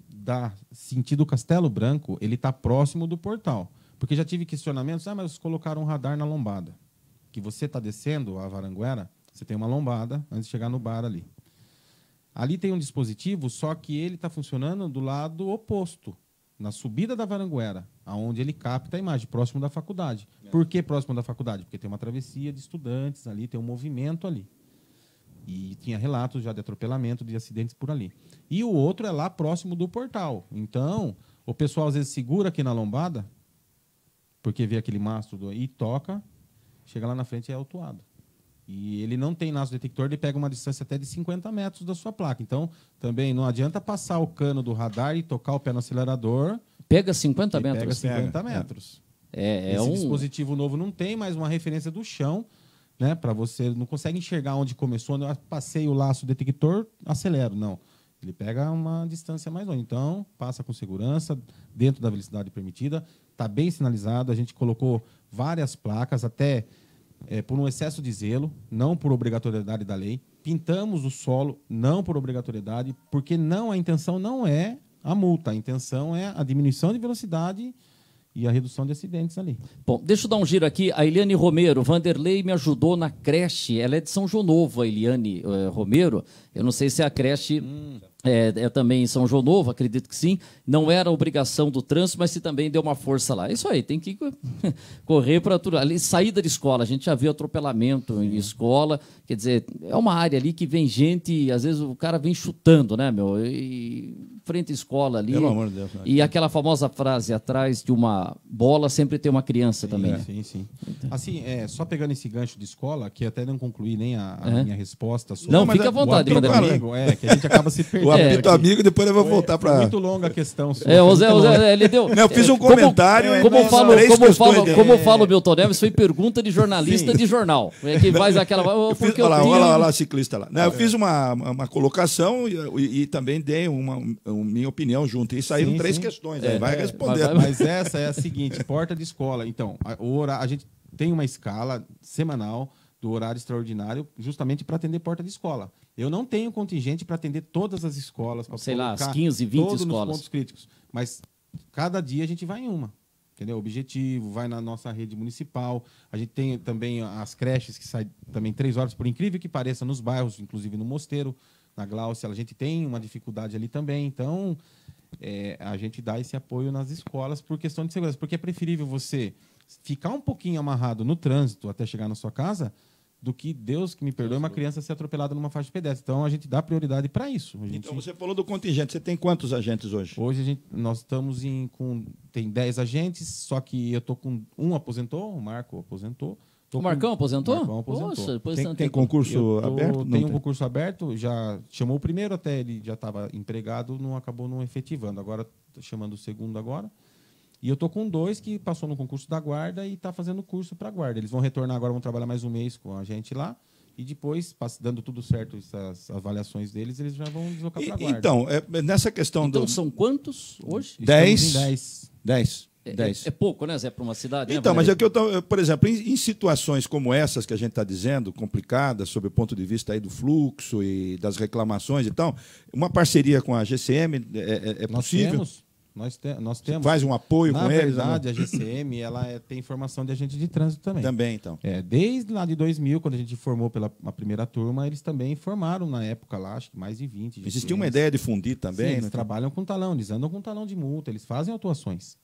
da sentido Castelo Branco, ele está próximo do portal. Porque já tive questionamentos, ah, mas colocaram um radar na lombada. Que você está descendo a Varanguera, você tem uma lombada antes de chegar no bar ali. Ali tem um dispositivo, só que ele está funcionando do lado oposto, na subida da Varanguera, aonde ele capta a imagem, próximo da faculdade. É. Por que próximo da faculdade? Porque tem uma travessia de estudantes ali, tem um movimento ali. E tinha relatos já de atropelamento, de acidentes por ali. E o outro é lá próximo do portal. Então, o pessoal às vezes segura aqui na lombada, porque vê aquele mastro do... e toca, chega lá na frente e é autuado e ele não tem laço detector, ele pega uma distância até de 50 metros da sua placa. Então, também não adianta passar o cano do radar e tocar o pé no acelerador. Pega 50 metros. Pega 50 pega. metros. É, é Esse um... dispositivo novo não tem mais uma referência do chão, né? Para você não consegue enxergar onde começou. Eu passei o laço detector, acelero. Não. Ele pega uma distância mais longa Então, passa com segurança, dentro da velocidade permitida. Está bem sinalizado. A gente colocou várias placas, até é, por um excesso de zelo, não por obrigatoriedade da lei. Pintamos o solo, não por obrigatoriedade, porque não a intenção não é a multa, a intenção é a diminuição de velocidade e a redução de acidentes ali. Bom, deixa eu dar um giro aqui. A Eliane Romero, Vanderlei me ajudou na creche. Ela é de São João Novo, a Eliane eh, Romero. Eu não sei se é a creche. Hum. É, é, também em São João Novo, acredito que sim. Não era obrigação do trânsito, mas se também deu uma força lá. Isso aí, tem que correr para tudo. Ali, saída de escola, a gente já viu atropelamento sim. em escola. Quer dizer, é uma área ali que vem gente, às vezes o cara vem chutando, né, meu? E frente à escola ali. Pelo amor de Deus. Né? E aquela famosa frase, atrás de uma bola sempre tem uma criança sim, também. Né? Sim, sim. Então. Assim, é, só pegando esse gancho de escola, que até não concluí nem a, a minha resposta. Sobre... Não, não fica à vontade. É, o, amigo, é, que a gente acaba se perdendo. É, apito amigo, depois eu vou voltar para. Muito longa a questão. É, o Zé, o Zé, ele deu. Não, eu fiz um é, comentário. Como, como, falo, como, falo, como falo, Milton Neves, foi pergunta de jornalista Sim. de jornal. É que faz aquela. Eu fiz, olha, lá, olha, lá, ciclista lá. Não, eu é. fiz uma, uma colocação e, e também dei uma, uma, minha opinião junto. E saíram sim, três questões, é, aí vai é, responder. Mas, mas essa é a seguinte: porta de escola. Então, a, o horário, a gente tem uma escala semanal do horário extraordinário justamente para atender porta de escola. Eu não tenho contingente para atender todas as escolas. Sei lá, as 15, 20 todos escolas. Todos pontos críticos. Mas cada dia a gente vai em uma. Entendeu? Objetivo, vai na nossa rede municipal. A gente tem também as creches que saem também três horas, por incrível que pareça, nos bairros, inclusive no Mosteiro, na Gláucia. A gente tem uma dificuldade ali também. Então, é, a gente dá esse apoio nas escolas por questão de segurança. Porque é preferível você ficar um pouquinho amarrado no trânsito até chegar na sua casa do que Deus que me perdoe uma criança ser atropelada numa faixa de pedestre. Então a gente dá prioridade para isso. Gente... Então você falou do contingente, você tem quantos agentes hoje? Hoje gente, nós estamos em com tem 10 agentes, só que eu tô com um aposentou, o Marco aposentou. o Marcão com... aposentou? O Marcão aposentou. Poxa, tem, tem, tem concurso tô, aberto? Tem, tem um concurso aberto, já chamou o primeiro até ele já estava empregado, não acabou não efetivando. Agora chamando o segundo agora. E eu tô com dois que passou no concurso da guarda e está fazendo curso para guarda. Eles vão retornar agora, vão trabalhar mais um mês com a gente lá. E depois, dando tudo certo essas avaliações deles, eles já vão deslocar para a guarda. Então, é, é, nessa questão então, do. São quantos hoje? Dez. Dez. Dez. Dez. É, é, é pouco, né, Zé, para uma cidade? Né, então, né, mas é que eu estou. por exemplo, em, em, situações como essas que a gente está dizendo, complicadas, sob o ponto de vista aí do fluxo e das reclamações e tal, uma parceria com a GCM é, é, é possível. Nós temos? Nós, te, nós temos. Você faz um apoio Na com verdade, eles? Na verdade, a GCM ela é, tem formação de agente de trânsito também. Também, então. É, desde lá de 2000, quando a gente formou pela primeira turma, eles também formaram na época lá, acho que mais de 20. GCMs. Existia uma ideia de fundir também? Sim, né? eles trabalham com talão, eles andam com talão de multa, eles fazem autuações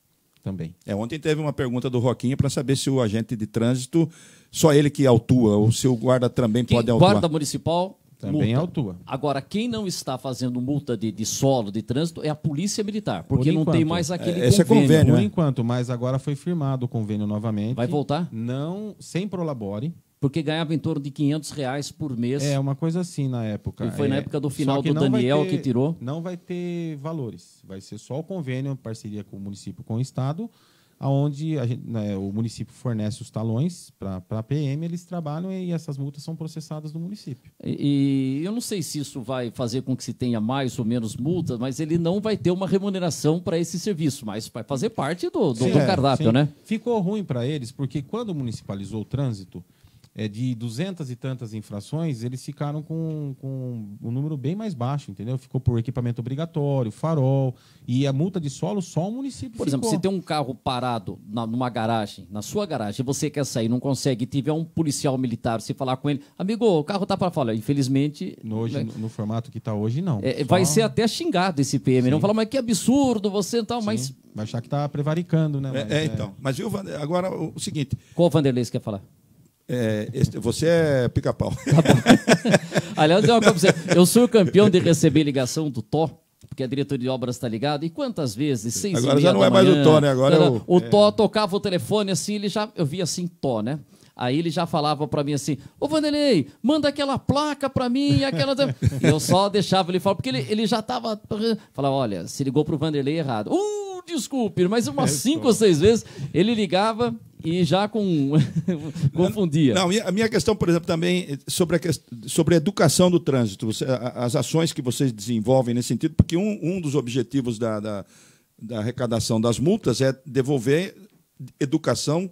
também. É, ontem teve uma pergunta do Roquinha para saber se o agente de trânsito, só ele que autua, ou se o guarda também Quem pode autuar. Guarda municipal, também é multa. autua. Agora, quem não está fazendo multa de, de solo, de trânsito, é a Polícia Militar, porque por não tem mais aquele é, Esse convênio. É convênio né? Né? por é? enquanto, mas agora foi firmado o convênio novamente. Vai voltar? Não, sem prolabore. Porque ganhava em torno de 500 reais por mês. É, uma coisa assim na época. E foi é, na época do final do Daniel ter, que tirou. Não vai ter valores. Vai ser só o convênio, parceria com o município, com o Estado aonde gente, né, o município fornece os talões para a PM, eles trabalham e essas multas são processadas no município. E, e, eu não sei se isso vai fazer com que se tenha mais ou menos multas, mas ele não vai ter uma remuneração para esse serviço, mas vai fazer parte do, do, sim, do cardápio, é, né? Ficou ruim para eles, porque quando municipalizou o trânsito, é, de duzentas e tantas infrações, eles ficaram com, com um número bem mais baixo, entendeu? Ficou por equipamento obrigatório, farol, e a multa de solo só o município Por ficou. exemplo, se tem um carro parado na, numa garagem, na sua garagem, você quer sair, não consegue, tiver um policial militar, se falar com ele, amigo, o carro tá para fora. Infelizmente... No, hoje, né? no, no, formato que está hoje, não. É, Vai ser até xingado esse PM, não falar, mas que absurdo você e tal, Sim. mas... Vai achar que está prevaricando, né? É, mas, é, é, então. Mas viu, agora o seguinte... Qual o Vanderlei quer falar? É, este, você é pica-pau. Tá Aliás, eu, eu sou campeão de receber ligação do Tó porque a diretoria de obras está ligada. E quantas vezes? Seis Agora já não é mais o Tó, né? Agora era, é o Tó é... tocava o telefone assim, ele já. Eu via assim, Tó, né? Aí ele já falava para mim assim: Ô Vanderlei, manda aquela placa para mim, aquela. e eu só deixava ele falar, porque ele, ele já estava. Uhum, falava: olha, se ligou para o Vanderlei errado. Uh, desculpe, mas umas é cinco ou seis vezes ele ligava e já com confundia. Não, a minha questão, por exemplo, também sobre a, questão sobre a educação do trânsito, as ações que vocês desenvolvem nesse sentido, porque um, um dos objetivos da, da, da arrecadação das multas é devolver educação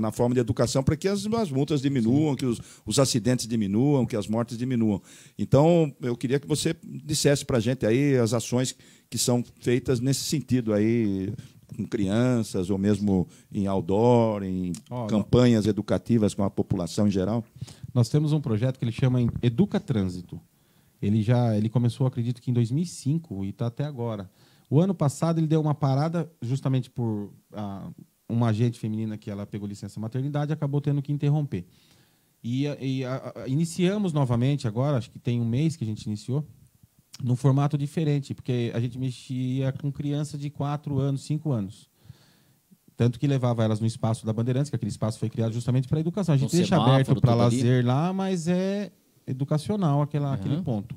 na forma de educação para que as, as multas diminuam, Sim. que os, os, acidentes diminuam, que as mortes diminuam. Então, eu queria que você dissesse para a gente aí as ações que são feitas nesse sentido aí com crianças, ou mesmo em outdoor, em oh, campanhas não. educativas com a população em geral? Nós temos um projeto que ele chama Educa Trânsito. Ele já ele começou, acredito que em 2005 e está até agora. O ano passado ele deu uma parada justamente por ah, uma agente feminina que ela pegou licença maternidade acabou tendo que interromper. E, e a, a, iniciamos novamente agora, acho que tem um mês que a gente iniciou, num formato diferente, porque a gente mexia com criança de 4 anos, 5 anos. Tanto que levava elas no espaço da Bandeirantes, que aquele espaço foi criado justamente para educação. A gente deixa aberto para lazer ali. lá, mas é educacional aquela, uhum. aquele ponto.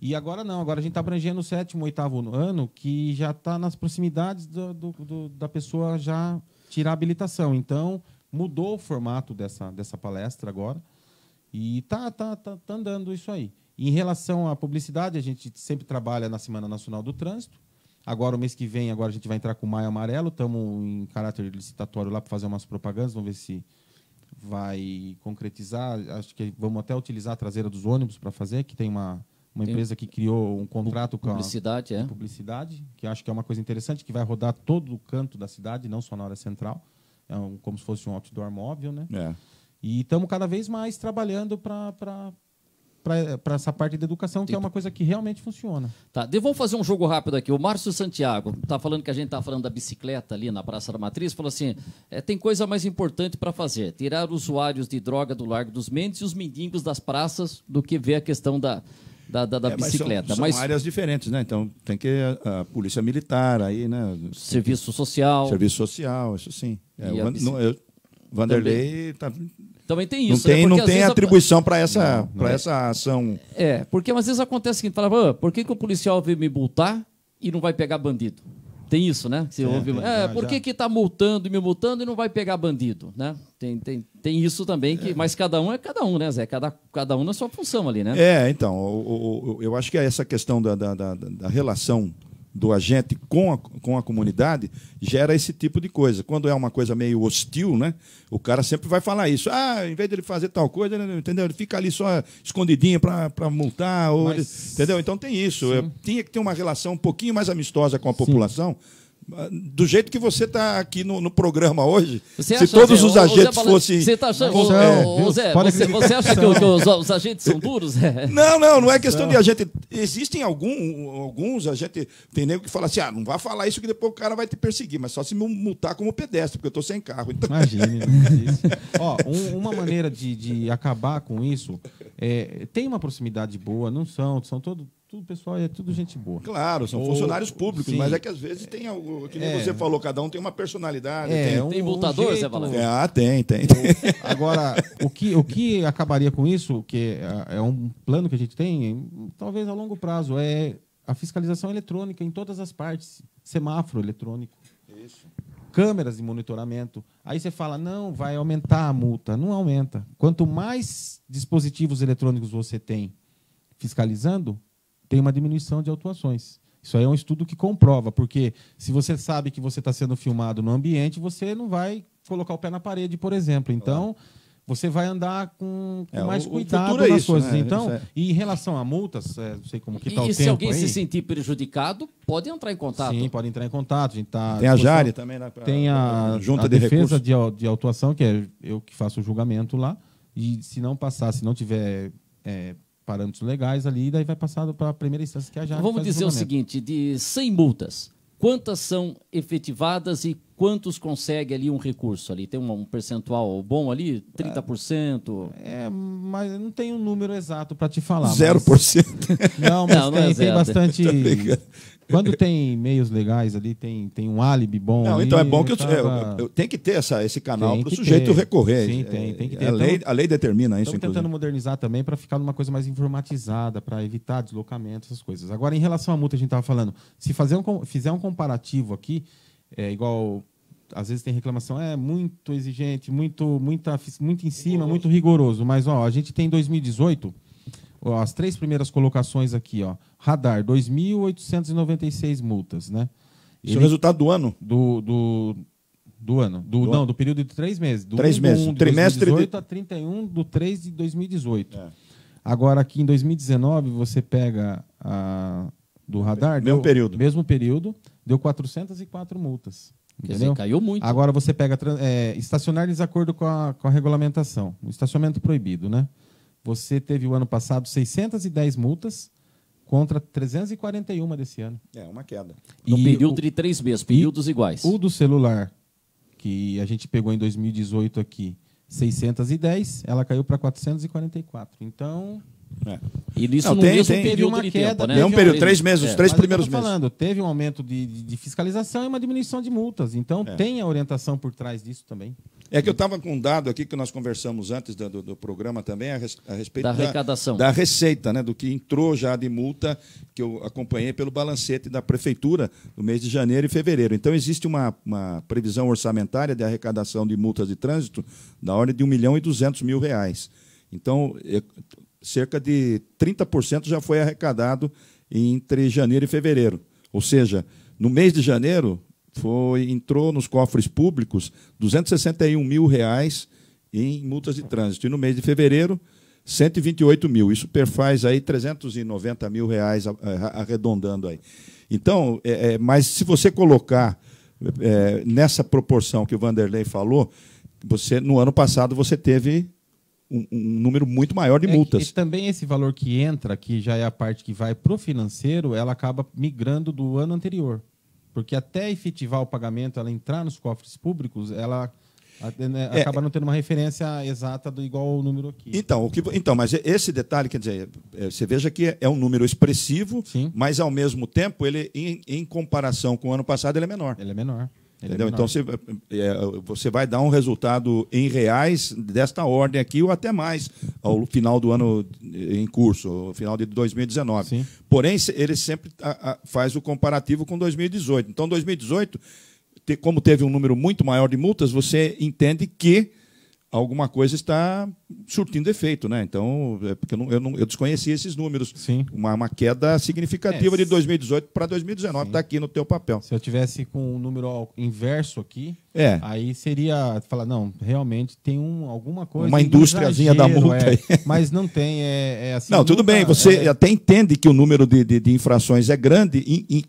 E agora não, agora a gente está abrangendo o sétimo, oitavo ano, que já está nas proximidades do, do, do, da pessoa já tirar a habilitação. Então, mudou o formato dessa, dessa palestra agora. E tá, tá, tá, tá andando isso aí. Em relação à publicidade, a gente sempre trabalha na Semana Nacional do Trânsito. Agora, o mês que vem, agora a gente vai entrar com o Maio Amarelo. Estamos em caráter licitatório lá para fazer umas propagandas. Vamos ver se vai concretizar. Acho que vamos até utilizar a traseira dos ônibus para fazer, que tem uma, uma tem empresa que criou um contrato publicidade, com a, é. publicidade, que acho que é uma coisa interessante, que vai rodar todo o canto da cidade, não só na hora central. É um, como se fosse um outdoor móvel, né? É. E estamos cada vez mais trabalhando para para essa parte da educação, que é uma coisa que realmente funciona. Tá, eu fazer um jogo rápido aqui. O Márcio Santiago tá falando que a gente tá falando da bicicleta ali na Praça da Matriz, falou assim: é, tem coisa mais importante para fazer, tirar usuários de droga do Largo dos Mendes e os mendigos das praças do que ver a questão da, da, da, da é, bicicleta. Mas são, são mas... áreas diferentes, né? Então tem que a, a, polícia militar aí, né? Serviço social. Serviço social, isso sim. É, o, no, eu, Vanderlei está também tem isso. Né? Não tem, né? não tem atribuição a... para essa, é. essa ação. É, porque às vezes acontece o seguinte: fala, por que, que o policial veio me multar e não vai pegar bandido? Tem isso, né? Você é, ouve, é, é, por que está multando e me multando e não vai pegar bandido? Né? Tem, tem, tem isso também, que, é. mas cada um é cada um, né, Zé? Cada, cada um na sua função ali, né? É, então, o, o, eu acho que é essa questão da, da, da, da relação do agente com a, com a comunidade gera esse tipo de coisa. Quando é uma coisa meio hostil, né, o cara sempre vai falar isso. Ah, em vez de ele fazer tal coisa, ele, entendeu? Ele fica ali só escondidinho para multar. Ou Mas... entendeu? Então tem isso. Eu, tinha que ter uma relação um pouquinho mais amistosa com a população. Sim do jeito que você está aqui no, no, programa hoje, você se acha, todos Zé, os agentes fossem. Você está achando, é, Zé, você, você, acha que, que os, os, agentes são duros? Não, não, não é questão de agente. Existem algum, alguns, a gente tem nego que fala assim: ah, não vá falar isso que depois o cara vai te perseguir, mas só se me multar como pedestre, porque eu estou sem carro. Então... Imagine. Né? Ó, um, uma maneira de, de acabar com isso é tem uma proximidade boa, não são, são todos tudo pessoal é tudo gente boa. Claro, são ou, funcionários públicos, sim. mas é que às vezes tem algo. Que nem é. você falou, cada um tem uma personalidade. É, tem, um, tem lutador, um Zé é, Ah, tem, tem. tem. agora, o que, o que acabaria com isso, que é, é um plano que a gente tem, talvez a longo prazo, é a fiscalização eletrônica em todas as partes semáforo eletrônico. Isso. Câmeras de monitoramento. Aí você fala, não, vai aumentar a multa. Não aumenta. Quanto mais dispositivos eletrônicos você tem fiscalizando, tem uma diminuição de autuações. Isso aí é um estudo que comprova, porque se você sabe que você está sendo filmado no ambiente, você não vai colocar o pé na parede, por exemplo. Então, você vai andar com, com é, mais o, cuidado o nas é isso, coisas. Né? Então, é. e em relação a multas, é, não sei como que está o tempo. E se alguém aí, se sentir prejudicado, pode entrar em contato. Sim, pode entrar em contato. A gente tá, tem a Jari também, né? tem a, junta a de defesa de, de autuação, que é eu que faço o julgamento lá. E se não passar, se não tiver é, parâmetros legais ali, e daí vai passado para a primeira instância que é a JAC. Vamos dizer o, o seguinte: de 100 multas, quantas são efetivadas e quantos consegue ali um recurso ali? Tem um, um percentual bom ali? 30%? É, é, mas não tem um número exato para te falar. 0%? Mas... Não, mas não, tem, não é tem bastante. Quando tem meios legais ali, tem, tem um álibi bom. Não, ali, então é bom que eu, tava... eu, eu, eu, tem que ter essa, esse canal para o sujeito ter. recorrer. Sim, tem, tem que ter. A lei, a lei determina isso, Estamos tentando modernizar também para ficar numa coisa mais informatizada, para evitar deslocamento, essas coisas. Agora, em relação à multa, a gente estava falando, se fazer um, fizer um comparativo aqui, é, igual às vezes tem reclamação, é muito exigente, muito, muita, muito em cima, rigoroso. muito rigoroso. Mas ó, a gente tem 2018 ó, as três primeiras colocações aqui, ó. Radar, 2.896 multas, né? Isso Ele, é o resultado do ano? Do, do, do ano. Do, do não, ano. do período de três meses. Do três meses. Um de Trimestre 2018 de... a 31 de 3 de 2018. É. Agora, aqui em 2019, você pega a, do radar. Mesmo do, período. Mesmo período. Deu 404 multas. Quer entendeu? Dizer, caiu muito. Agora você pega é, estacionar em desacordo com a, com a regulamentação. O estacionamento proibido, né? Você teve o ano passado 610 multas contra 341 desse ano. É, uma queda. No e período o, de três meses, períodos iguais. O do celular, que a gente pegou em 2018 aqui, 610, ela caiu para 444. Então, é. E isso não, no tem, mesmo tem, período uma de queda, tempo, né? É um período, três meses, os é. três mas primeiros meses. falando, teve um aumento de, de, fiscalização e uma diminuição de multas. Então, é. tem a orientação por trás disso também. É que eu estava com um dado aqui que nós conversamos antes do, do, do programa também a, res, a respeito da, arrecadação. Da, receita, né, do que entrou já de multa, que eu acompanhei pelo balancete da prefeitura no mês de janeiro e fevereiro. Então, existe uma, uma previsão orçamentária de arrecadação de multas de trânsito da ordem de 1 milhão e 200 mil reais. Então, cerca de 30% já foi arrecadado entre janeiro e fevereiro. Ou seja, no mês de janeiro foi entrou nos cofres públicos 261 mil reais em multas de trânsito e no mês de fevereiro 128 mil. Isso perfaz aí 390 mil reais arredondando aí. Então, é, é, mas se você colocar é, nessa proporção que o Vanderlei falou, você no ano passado você teve um, um número muito maior de é, multas. E também esse valor que entra, que já é a parte que vai para o financeiro, ela acaba migrando do ano anterior. Porque até efetivar o pagamento, ela entrar nos cofres públicos, ela né, é, acaba é, não tendo uma referência exata do igual ao número aqui. Então, o que, então, mas esse detalhe, quer dizer, é, você veja que é um número expressivo, Sim. mas ao mesmo tempo, ele em, em comparação com o ano passado, ele é menor. Ele é menor. É Entendeu? Então você, é, é, você vai dar um resultado em reais desta ordem aqui ou até mais ao final do ano em curso, ao final de 2019. Sim. Porém, ele sempre a, a, faz o comparativo com 2018. Então, 2018, te, como teve um número muito maior de multas, você entende que alguma coisa está surtindo efeito, né? Então, é porque eu, não, eu, não, eu desconhecia esses números. Sim. Uma, uma queda significativa é, de 2018 para 2019 está aqui no teu papel. Se eu tivesse com um número inverso aqui, é. aí seria falar não, realmente tem um, alguma coisa. Uma indústriazinha da multa. É, mas não tem, é, é assim. Não, tudo bem. Você é. até entende que o número de, de, de infrações é grande em, em,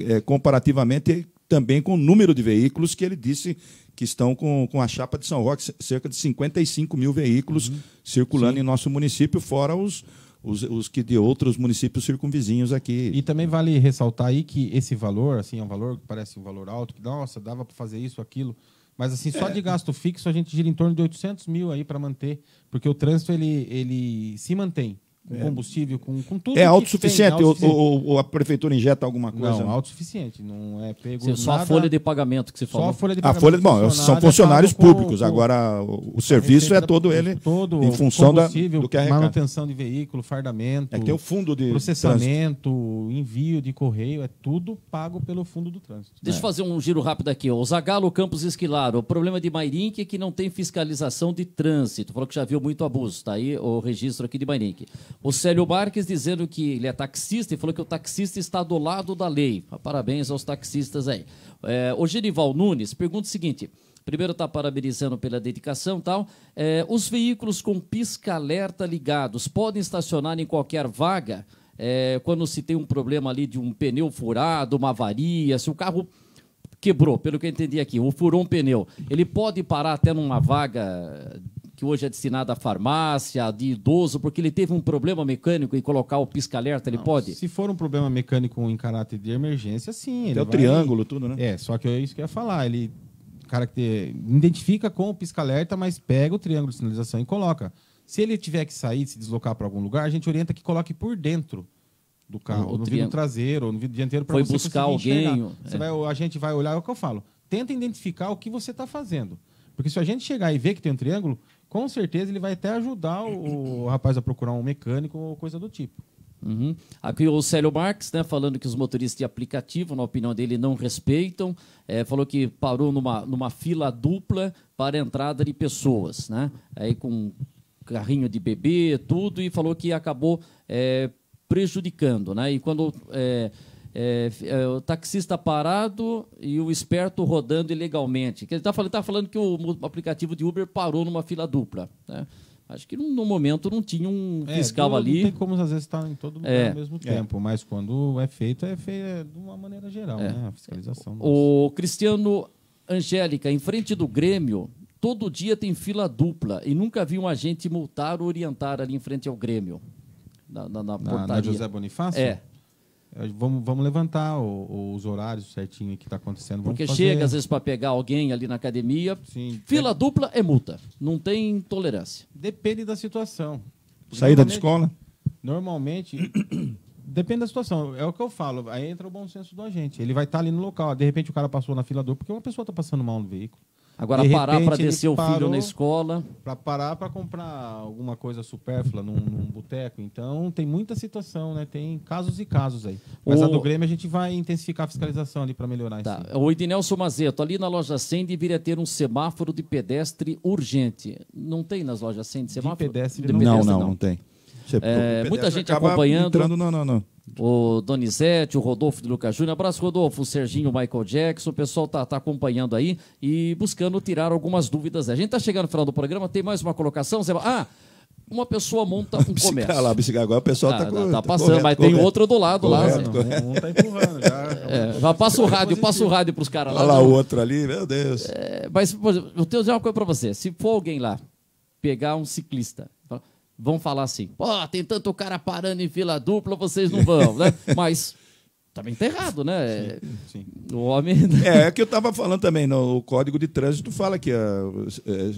é, é, comparativamente também com o número de veículos que ele disse que estão com, com a chapa de São Roque, cerca de 55 mil veículos uhum. circulando Sim. em nosso município, fora os, os, os, que de outros municípios circunvizinhos aqui. E também vale ressaltar aí que esse valor, assim, é um valor que parece um valor alto, que nossa, dava para fazer isso, aquilo. Mas assim, só é. de gasto fixo a gente gira em torno de 800 mil aí para manter, porque o trânsito ele, ele se mantém com é. combustível, com, com tudo. É autossuficiente, tem, autossuficiente. Ou, ou, a prefeitura injeta alguma coisa? Não, autossuficiente, não é pego Sim, Só a folha de pagamento que você falou. Só a folha de ah, pagamento. A folha, bom, é são tá funcionários públicos, agora o, o serviço é todo da, ele todo em função da, do que é manutenção de veículo, fardamento, é que tem é o fundo de processamento, trânsito. envio de correio, é tudo pago pelo fundo do trânsito. Deixa eu fazer um giro rápido aqui. O Zagalo Campos Esquilar, o problema de Mairink é que não tem fiscalização de trânsito. Falou que já viu muito abuso, tá aí o registro aqui de Mairink. O Célio Marques dizendo que ele é taxista e falou que o taxista está do lado da lei. Ah, parabéns aos taxistas aí. É, o Genival Nunes pergunta o seguinte: primeiro está parabenizando pela dedicação e tal. É, os veículos com pisca-alerta ligados podem estacionar em qualquer vaga é, quando se tem um problema ali de um pneu furado, uma avaria, se o carro quebrou, pelo que eu entendi aqui, ou furou um pneu, ele pode parar até numa vaga que hoje é destinado à farmácia, de idoso, porque ele teve um problema mecânico e colocar o pisca-alerta, ele não, pode? Se for um problema mecânico em caráter de emergência, sim. Até o vai... triângulo, tudo, né? É, só que é isso que eu ia falar. Ele caracter... identifica com o pisca-alerta, mas pega o triângulo de sinalização e coloca. Se ele tiver que sair, se deslocar para algum lugar, a gente orienta que coloque por dentro do carro, o no vidro traseiro, no vidro dianteiro, para você buscar alguém. É. Vai, a gente vai olhar, é o que eu falo. Tenta identificar o que você está fazendo. Porque se a gente chegar e ver que tem um triângulo, com certeza ele vai até ajudar o, o rapaz a procurar um mecânico ou coisa do tipo. Uhum. Aqui o Célio Marques, né, falando que os motoristas de aplicativo, na opinião dele, não respeitam. É, falou que parou numa, numa fila dupla para entrada de pessoas, né? Aí com carrinho de bebê, tudo, e falou que acabou é, prejudicando, né? E quando é, é, é, o taxista parado e o esperto rodando ilegalmente. Ele está falando, tá falando que o aplicativo de Uber parou numa fila dupla. Né? Acho que no momento não tinha um é, fiscal ali. Não tem como às vezes estar tá em todo lugar é. ao mesmo é. tempo, é. mas quando é feito, é feito é de uma maneira geral, é. né? A fiscalização. O, Cristiano Angélica, em frente do Grêmio, todo dia tem fila dupla e nunca vi um agente multar ou orientar ali em frente ao Grêmio. Na, na, na, na portaria. na José Bonifácio? É. É, vamos, vamos levantar o, os horários certinho que está acontecendo. Porque fazer... chega, às vezes, para pegar alguém ali na academia. Sim, fila é... dupla é multa. Não tem tolerância. Depende da situação. Porque Saída de escola? Normalmente, depende da situação. É o que eu falo. Aí entra o bom senso do agente. Ele vai estar tá ali no local. De repente, o cara passou na fila dupla porque uma pessoa está passando mal no veículo. Agora parar para descer o filho na escola. Para parar para comprar alguma coisa supérflua num, num boteco. Então tem muita situação, né? Tem casos e casos aí. Mas o... a do Grêmio a gente vai intensificar a fiscalização ali para melhorar tá. isso. O Ednelson Mazeto, ali na loja 100 deveria ter um semáforo de pedestre urgente. Não tem nas lojas 100 de semáforo? De pedestre, de não. pedestre não, não, não, não tem. É, muita gente acompanhando. Entrando, não, não, não. O Donizete, o Rodolfo de Lucas Júnior. Abraço, Rodolfo, o Serginho, o Michael Jackson. O pessoal tá, tá acompanhando aí e buscando tirar algumas dúvidas. A gente tá chegando no final do programa, tem mais uma colocação, Zé? Ah! Uma pessoa monta um comércio. lá, bicicleta. Agora o pessoal está tá, tá tá, tá, tá passando, correto, mas correto, tem outro do lado correto, lá. Correto. Né? Um está empurrando já. É, já passa o rádio, passa o rádio para os caras lá. Olha lá né? o outro ali, meu Deus. É, mas, por exemplo, eu tenho uma coisa para você. Se for alguém lá pegar um ciclista vão falar assim: ó, tem tanto cara parando em fila dupla, vocês não vão, né? Mas também tá errado, né? Sim, sim. O homem. Né? É, é que eu estava falando também, no, o Código de Trânsito fala que é, é,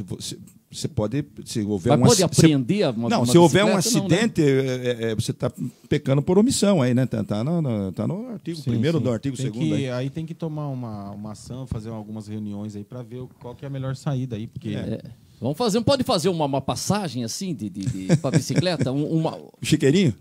você pode. Se houver Mas um pode ac... apreender se, uma, Não, uma se houver um né? acidente, né? é, é, você está pecando por omissão aí, né? Está tá, tá no, tá no artigo sim, primeiro do artigo tem segundo. Que, aí. aí. tem que tomar uma, uma ação, fazer algumas reuniões aí para ver qual que é a melhor saída aí, porque. É. Vamos fazer, pode fazer uma, uma passagem assim de, de, de para bicicleta, um, uma chiqueirinho.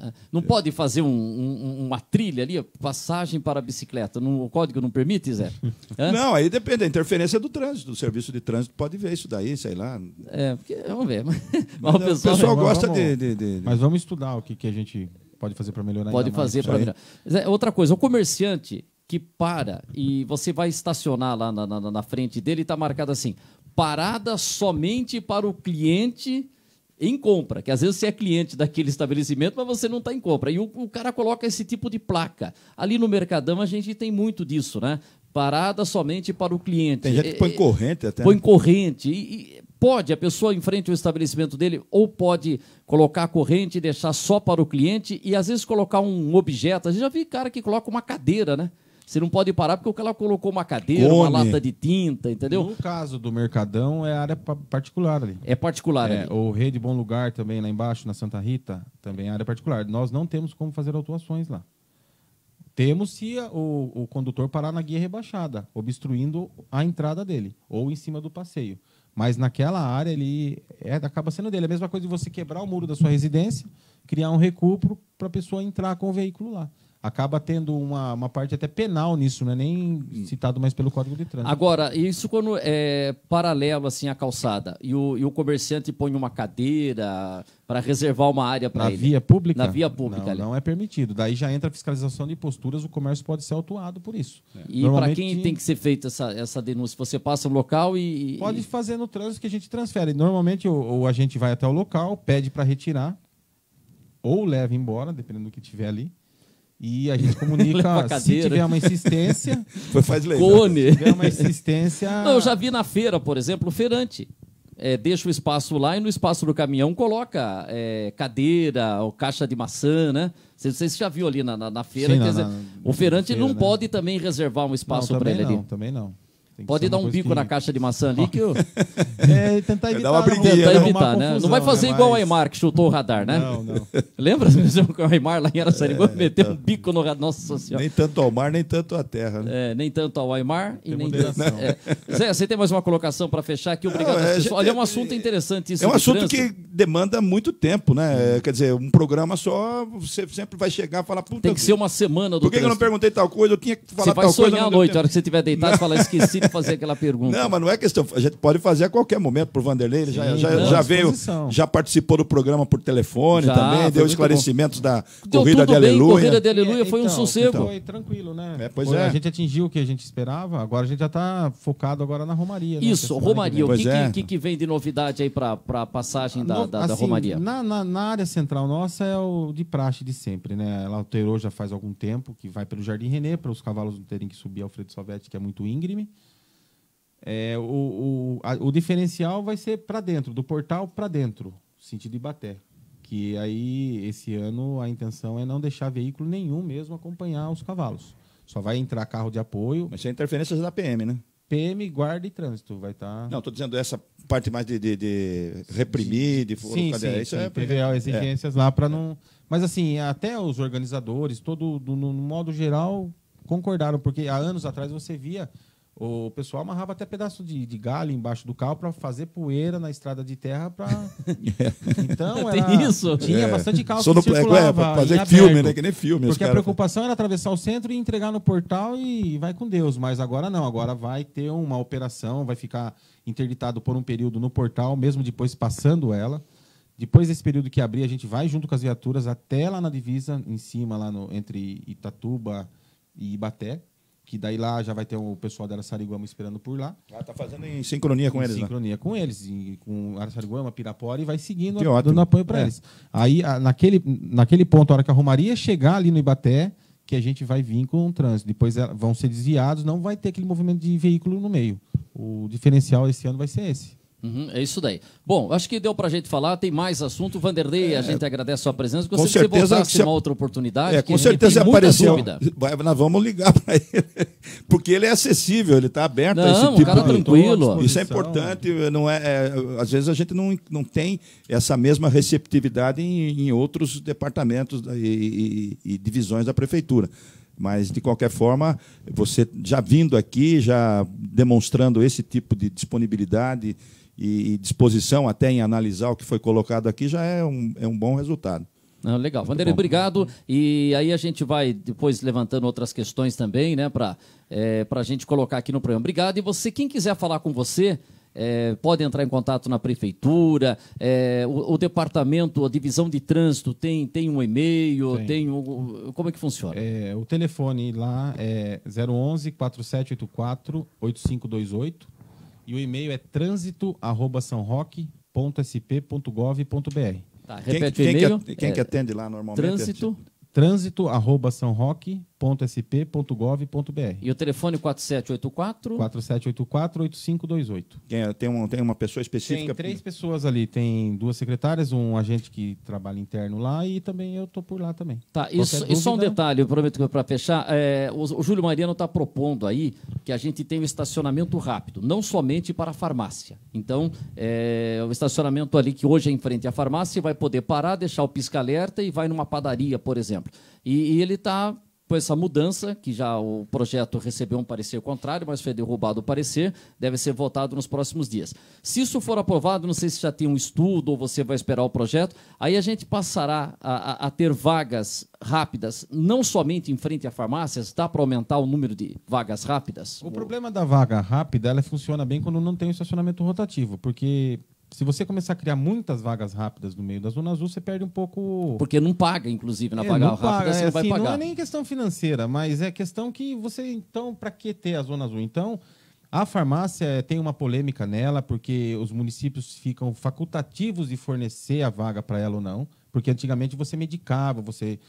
É, não pode fazer um, um, uma trilha ali, passagem para bicicleta? Não, o código não permite, Zé? Hã? Não, aí depende da interferência do trânsito. O serviço de trânsito pode ver isso daí, sei lá. É, porque, vamos ver. Mas, mas o pessoal, o pessoal gosta vamos, de, de, de, Mas vamos estudar o que, que a gente pode fazer para melhorar. Pode fazer para melhorar. Zé, outra coisa, o comerciante que para e você vai estacionar lá na, na, na frente dele e está marcado assim: parada somente para o cliente em compra, que às vezes você é cliente daquele estabelecimento, mas você não está em compra. E o, o, cara coloca esse tipo de placa. Ali no Mercadão a gente tem muito disso, né? Parada somente para o cliente. Tem gente que põe corrente até. Põe né? corrente. E, e pode, a pessoa em frente ao estabelecimento dele, ou pode colocar a corrente e deixar só para o cliente, e às vezes colocar um objeto. A gente já viu cara que coloca uma cadeira, né? Você não pode parar porque o cara colocou uma cadeira, Come. uma lata de tinta, entendeu? No caso do Mercadão, é área particular ali. É particular é, ali. Ou Rede Bom Lugar também, lá embaixo, na Santa Rita, também é área particular. Nós não temos como fazer autuações lá. Temos se o, o condutor parar na guia rebaixada, obstruindo a entrada dele, ou em cima do passeio. Mas naquela área ele é, acaba sendo dele. É a mesma coisa de você quebrar o muro da sua residência, criar um recupero para a pessoa entrar com o veículo lá acaba tendo uma, uma parte até penal nisso, não é nem citado mais pelo Código de Trânsito. Agora, isso quando é paralelo assim à calçada e o, e o comerciante põe uma cadeira para reservar uma área para ele. Na via pública? Na via pública. Não, ali. não é permitido. Daí já entra a fiscalização de posturas, o comércio pode ser autuado por isso. É. E para quem tem que ser feita essa, essa denúncia? Você passa no local e... Pode fazer no trânsito que a gente transfere. Normalmente o, o agente vai até o local, pede para retirar ou leva embora, dependendo do que tiver ali e a gente comunica se tiver uma insistência. Foi faz lei. Cone. Né? Se tiver uma insistência. Não, eu já vi na feira, por exemplo, o feirante. É, deixa o espaço lá e no espaço do caminhão coloca é, cadeira ou caixa de maçã, né? Não sei se você já viu ali na, na, na feira. Sim, dizer, na, o feirante feira, não né? pode também reservar um espaço para ele não, ali. Também não, também não. Pode dar um bico que... na caixa de maçã ali que eu... é, tentar evitar. Dá uma briguinha, tentar né? evitar, confusão, Não vai fazer né? igual o Aymar que chutou o radar, né? Não, não. Lembra que o Aymar lá em Araçariguama é, meteu então... um bico no radar? Nossa Senhora. Nem tanto ao mar, nem tanto à terra, né? É, nem tanto ao Aymar e nem tanto... é. Zé, você tem mais uma colocação para fechar aqui? Obrigado. Não, é, gente... Olha, é um é, assunto é, interessante isso. É um assunto trânsito. que demanda muito tempo, né? É, quer dizer, um programa só, você sempre vai chegar e falar... Puta, tem que ser uma semana do Por que, que eu não perguntei tal coisa? Eu tinha que falar tal coisa. Você vai sonhar à noite, a hora que você estiver deitado e falar, esqueci que fazer aquela pergunta. Não, mas não é questão. A gente pode fazer a qualquer momento para o Vanderlei. Ele Sim, já, já, já veio, já participou do programa por telefone já, também, deu esclarecimentos bom. da deu Corrida de Aleluia. Corrida de Aleluia é, foi então, um sossego. Então. Foi tranquilo, né? É, pois foi, é. A gente atingiu o que a gente esperava, agora a gente já está focado agora na Romaria. Né? Isso, Romaria. O que, é. que, que, vem de novidade aí para a passagem da, no, da, assim, Romaria? Na, na, na, área central nossa é o de praxe de sempre, né? Ela alterou já faz algum tempo, que vai pelo Jardim Renê, para os cavalos não terem que subir Alfredo Salvetti, que é muito íngreme. É, o, o, a, o diferencial vai ser para dentro, do portal para dentro, sentido Ibaté. Que aí, esse ano, a intenção é não deixar veículo nenhum mesmo acompanhar os cavalos. Só vai entrar carro de apoio. Mas isso é interferência da PM, né? PM, guarda e trânsito vai estar. Tá... Não, estou dizendo essa parte mais de, de, de reprimir, de fora. Sim, sim, isso sim. é PVA, exigências é. lá para não. Mas assim, até os organizadores, todo do, no modo geral, concordaram, porque há anos atrás você via o pessoal amarrava até pedaço de, de galho embaixo do carro para fazer poeira na estrada de terra para. Então era... Tem isso. Tinha é. bastante carro Sono que é, é, circulava é, fazer filme, né? Que nem filme. Porque a preocupação era atravessar o centro e entregar no portal e vai com Deus. Mas agora não. Agora vai ter uma operação, vai ficar interditado por um período no portal, mesmo depois passando ela. Depois desse período que abrir, a gente vai junto com as viaturas até lá na divisa, em cima, lá no, entre Itatuba e Ibaté que daí lá já vai ter o pessoal da Araçariguama esperando por lá. Ah, tá fazendo em sincronia com em eles, né? sincronia né? com eles, em, com Araçariguama, Pirapora e vai seguindo, a, dando apoio para é. eles. Aí, a, naquele, naquele ponto, a hora que a Romaria chegar ali no Ibaté, que a gente vai vir com o trânsito. Depois é, vão ser desviados, não vai ter aquele movimento de veículo no meio. O diferencial esse ano vai ser esse. Uhum, é isso daí. Bom, acho que deu para a gente falar, tem mais assunto. Vanderlei, é, a gente agradece a sua presença. Gostaria com certeza, que você voltasse se... uma outra oportunidade. É, com certeza apareceu. Vai, nós vamos ligar para ele, porque ele é acessível, ele está aberto não, a esse um tipo cara de... tranquilo. Isso é importante, não é, é, às vezes a gente não, não tem essa mesma receptividade em, em outros departamentos e, e, e divisões da prefeitura. Mas, de qualquer forma, você já vindo aqui, já demonstrando esse tipo de disponibilidade e, disposição até em analisar o que foi colocado aqui já é um, é um bom resultado. Ah, legal. Vanderlei, obrigado. E aí a gente vai depois levantando outras questões também, né, para é, a gente colocar aqui no programa. Obrigado. E você, quem quiser falar com você, é, pode entrar em contato na prefeitura, é, o, o, departamento, a divisão de trânsito tem, tem um e-mail, tem, tem um, como é que funciona? É, o telefone lá é 011 4784 8528 e o e-mail é trânsito@sanroque.sp.gov.br. Tá, repete quem, o e-mail. Quem, que, quem é, que atende lá normalmente? Trânsito trânsito@sanroque sp.gov.br. E o telefone 4784? 4784-8528. Tem, um, tem uma pessoa específica? Tem três pessoas ali. Tem duas secretárias, um agente que trabalha interno lá e também eu estou por lá também. Tá, e, dúvida... e, só um detalhe, eu prometo é para fechar. É, o, o Júlio Mariano está propondo aí que a gente tenha um estacionamento rápido, não somente para a farmácia. Então, é, o estacionamento ali que hoje é em frente à farmácia vai poder parar, deixar o pisca-alerta e vai numa padaria, por exemplo. e, e ele está por essa mudança, que já o projeto recebeu um parecer contrário, mas foi derrubado o parecer, deve ser votado nos próximos dias. Se isso for aprovado, não sei se já tem um estudo ou você vai esperar o projeto, aí a gente passará a, a, a ter vagas rápidas, não somente em frente a farmácias, dá para aumentar o número de vagas rápidas? O ou... problema da vaga rápida, ela funciona bem quando não tem o estacionamento rotativo, porque se você começar a criar muitas vagas rápidas no meio da Zona Azul, você perde um pouco. Porque não paga, inclusive, na é, vaga rápida, paga, você não é, vai assim, pagar. Não é nem questão financeira, mas é questão que você, então, para que ter a Zona Azul? Então, a farmácia eh, tem uma polêmica nela, porque os municípios ficam facultativos de fornecer a vaga para ela ou não. Porque antigamente você medicava, você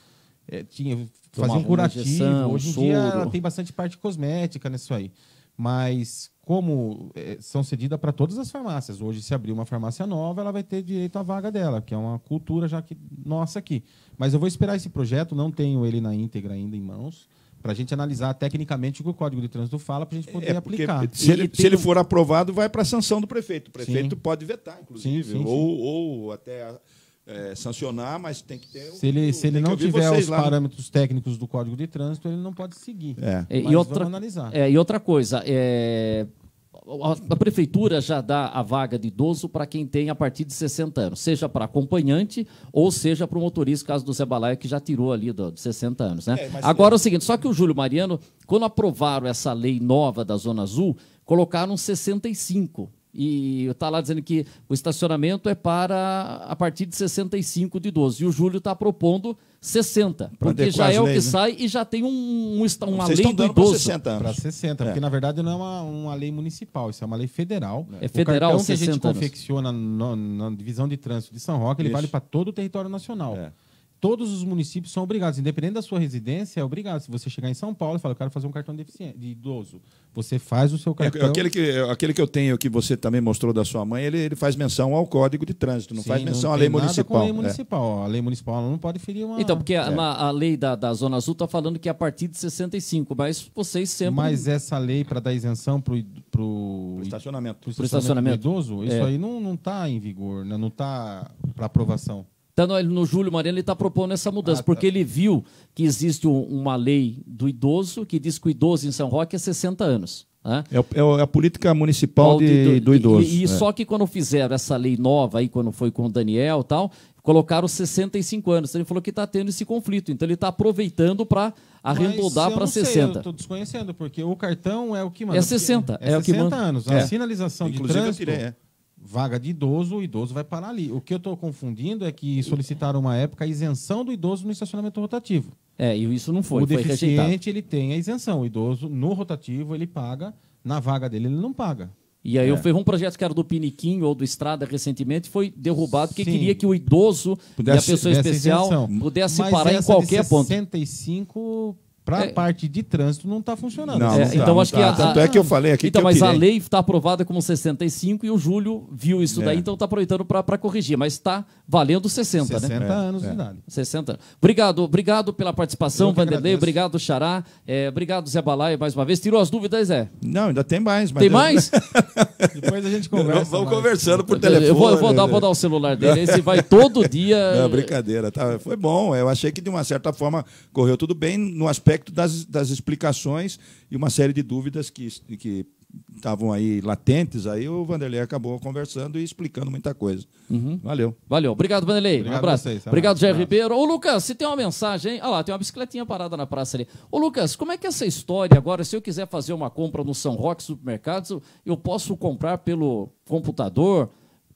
é, tinha, fazia um curativo. Injeção, Hoje em soro. dia tem bastante parte cosmética nisso aí. Mas como é, são cedidas para todas as farmácias, hoje se abrir uma farmácia nova, ela vai ter direito à vaga dela, que é uma cultura já que nossa aqui. Mas eu vou esperar esse projeto, não tenho ele na íntegra ainda em mãos, para a gente analisar tecnicamente o que o Código de Trânsito fala, para a gente poder é aplicar. Se, ele, se ele, for aprovado, vai para a sanção do prefeito. O prefeito sim. pode vetar, inclusive, sim, sim, ou, ou até a é, sancionar, mas tem que ter. Se ele, o, se ele não tiver os lá. parâmetros técnicos do Código de Trânsito, ele não pode seguir. É. é mas e outra, analisar. É, e outra coisa, é, a, a, prefeitura já dá a vaga de idoso para quem tem a partir de 60 anos, seja para acompanhante ou seja para o motorista, caso do Zé Balaia, que já tirou ali do, de 60 anos. Né? É, Agora é. é o seguinte: só que o Júlio Mariano, quando aprovaram essa lei nova da Zona Azul, colocaram 65. E está lá dizendo que o estacionamento é para a partir de 65 de 12. E o Júlio está propondo 60, pra porque já é o que né? sai e já tem um, um, uma Vocês lei do idoso. Para 60, 60 é. porque na verdade não é uma, uma lei municipal, isso é uma lei federal. É o federal, que a gente confecciona no, na divisão de trânsito de São Roque, ele isso. vale para todo o território nacional. É. Todos os municípios são obrigados, independente da sua residência, é obrigado. Se você chegar em São Paulo e falar, eu quero fazer um cartão de, de idoso, você faz o seu é, cartão. É, aquele, que, é, aquele que eu tenho, que você também mostrou da sua mãe, ele, ele faz menção ao código de trânsito, não Sim, faz menção não à lei municipal. lei é. municipal. É. A lei municipal não pode ferir uma. Então, porque é. a, a, lei da, da Zona Azul está falando que é a partir de 65, mas vocês sempre. Mas essa lei para dar isenção para o estacionamento. para estacionamento. Pro estacionamento. idoso, isso aí não está em vigor, né? não está para aprovação. Então, no Júlio Mariano, ele está propondo essa mudança, ah, tá. porque ele viu que existe uma lei do idoso que diz que o idoso em São Roque é 60 anos. Né? É, é, é, a política municipal de, do, do, idoso. E, e é. só que quando fizeram essa lei nova, aí, quando foi com o Daniel tal, colocaram 65 anos. Então, ele falou que está tendo esse conflito. Então ele está aproveitando para arredondar para 60. Estou desconhecendo, porque o cartão é o que manda. É 60. É, é, 60 o que é manda. anos. A é. sinalização Inclusive, de trânsito... Eu tirei, é vaga de idoso, o idoso vai parar ali. O que eu estou confundindo é que solicitaram uma época a isenção do idoso no estacionamento rotativo. É, e isso não foi. O foi deficiente rejeitado. ele tem a isenção. O idoso no rotativo ele paga, na vaga dele ele não paga. E aí é. eu fiz um projeto que era do Piniquinho ou do Estrada recentemente, foi derrubado porque Sim. queria que o idoso pudesse, e a pessoa especial pudesse Mas parar em qualquer ponto. 65 para a é. parte de trânsito não está funcionando. Não, é, não é, tá, então não acho tá. que a, tanto é que eu falei aqui Então, mas a lei está aprovada como 65 e o Júlio viu isso é. daí, então está aproveitando para corrigir, mas está valendo 60, 60 né? 60 é, anos de é. idade. 60. Obrigado, obrigado pela participação, Vanderlei, obrigado Xará, obrigado Zé Balaia mais uma vez. Tirou as dúvidas, Zé? Não, ainda tem mais, Tem eu... mais? Depois a gente conversa. Vamos conversando por telefone. Eu vou, eu vou, dar, vou dar o celular dele, esse vai todo dia. Não, brincadeira, tá? Foi bom. Eu achei que de uma certa forma correu tudo bem no aspecto aspecto das, das explicações e uma série de dúvidas que, que estavam aí latentes, aí o Vanderlei acabou conversando e explicando muita coisa. Uhum. Valeu. Valeu. Obrigado, Vanderlei. Obrigado um abraço. Vocês, Obrigado, Jair Ribeiro. Ô, Lucas, se tem uma mensagem, olha lá, tem uma bicicletinha parada na praça ali. Ô, Lucas, como é que é essa história agora, se eu quiser fazer uma compra no São Roque Supermercados, eu posso comprar pelo computador,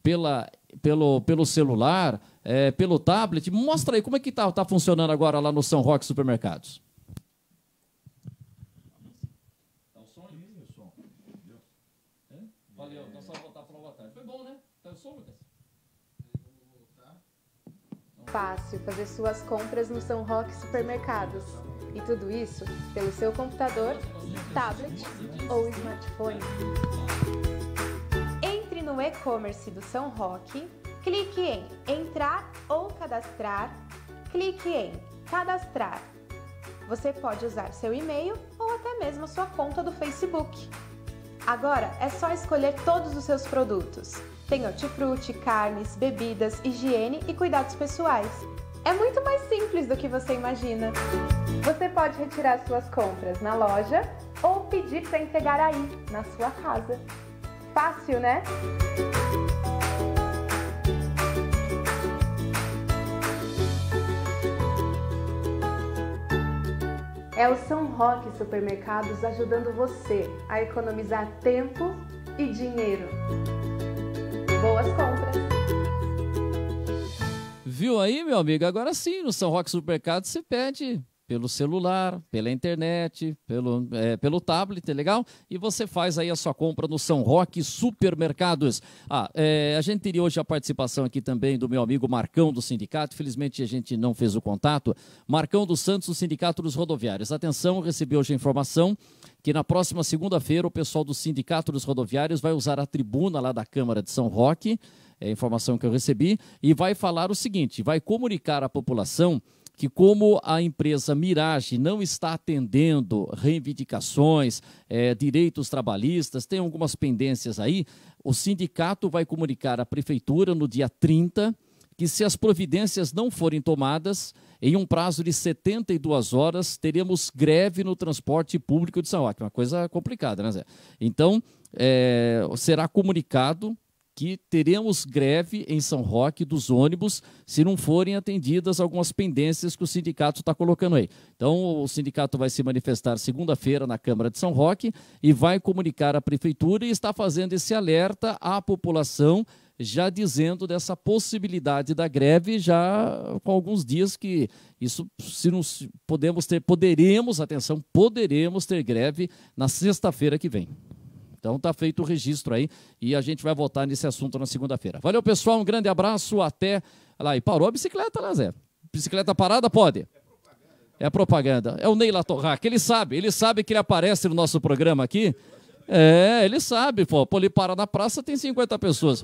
pela, pelo, pelo celular, é, pelo tablet? Mostra aí como é que está, tá funcionando agora lá no São Roque Supermercados. fácil fazer suas compras no São Roque Supermercados. E tudo isso pelo seu computador, tablet ou smartphone. Entre no e-commerce do São Roque, clique em Entrar ou Cadastrar, clique em Cadastrar. Você pode usar seu e-mail ou até mesmo sua conta do Facebook. Agora é só escolher todos os seus produtos. Tem hortifruti, carnes, bebidas, higiene e cuidados pessoais. É muito mais simples do que você imagina. Você pode retirar suas compras na loja ou pedir para entregar aí, na sua casa. Fácil, né? É o São Roque Supermercados ajudando você a economizar tempo e dinheiro. Boas compras! Viu aí, meu amigo? Agora sim, no São Roque Supermercado você pede pelo celular, pela internet, pelo, é, pelo tablet, é legal? E você faz aí a sua compra no São Roque Supermercados. Ah, é, a gente teria hoje a participação aqui também do meu amigo Marcão do sindicato, felizmente a gente não fez o contato. Marcão dos Santos, do Sindicato dos Rodoviários. Atenção, recebi hoje a informação que na próxima segunda-feira o pessoal do Sindicato dos Rodoviários vai usar a tribuna lá da Câmara de São Roque, é a informação que eu recebi, e vai falar o seguinte, vai comunicar à população que como a empresa Mirage não está atendendo reivindicações, é, direitos trabalhistas, tem algumas pendências aí, o sindicato vai comunicar à prefeitura no dia 30 que se as providências não forem tomadas, em um prazo de 72 horas, teremos greve no transporte público de São Roque. Uma coisa complicada, né, Zé? Então, é, será comunicado que teremos greve em São Roque dos ônibus se não forem atendidas algumas pendências que o sindicato está colocando aí. Então, o sindicato vai se manifestar segunda-feira na Câmara de São Roque e vai comunicar à prefeitura e está fazendo esse alerta à população já dizendo dessa possibilidade da greve já com alguns dias que isso se não podemos ter poderemos atenção poderemos ter greve na sexta-feira que vem. Então está feito o registro aí e a gente vai votar nesse assunto na segunda-feira. Valeu, pessoal, um grande abraço, até lá. E parou a bicicleta lá, Zé. Bicicleta parada pode? É propaganda. É o Neila Torraca. ele sabe, ele sabe que ele aparece no nosso programa aqui. É, ele sabe, pô. Pô, ele para na praça, tem 50 pessoas.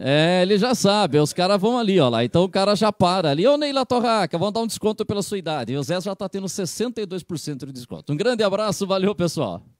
É, ele já sabe, os caras vão ali, ó lá. Então o cara já para ali. Ô Neila Torraca, vão dar um desconto pela sua idade. E o Zé já está tendo 62% de desconto. Um grande abraço, valeu, pessoal.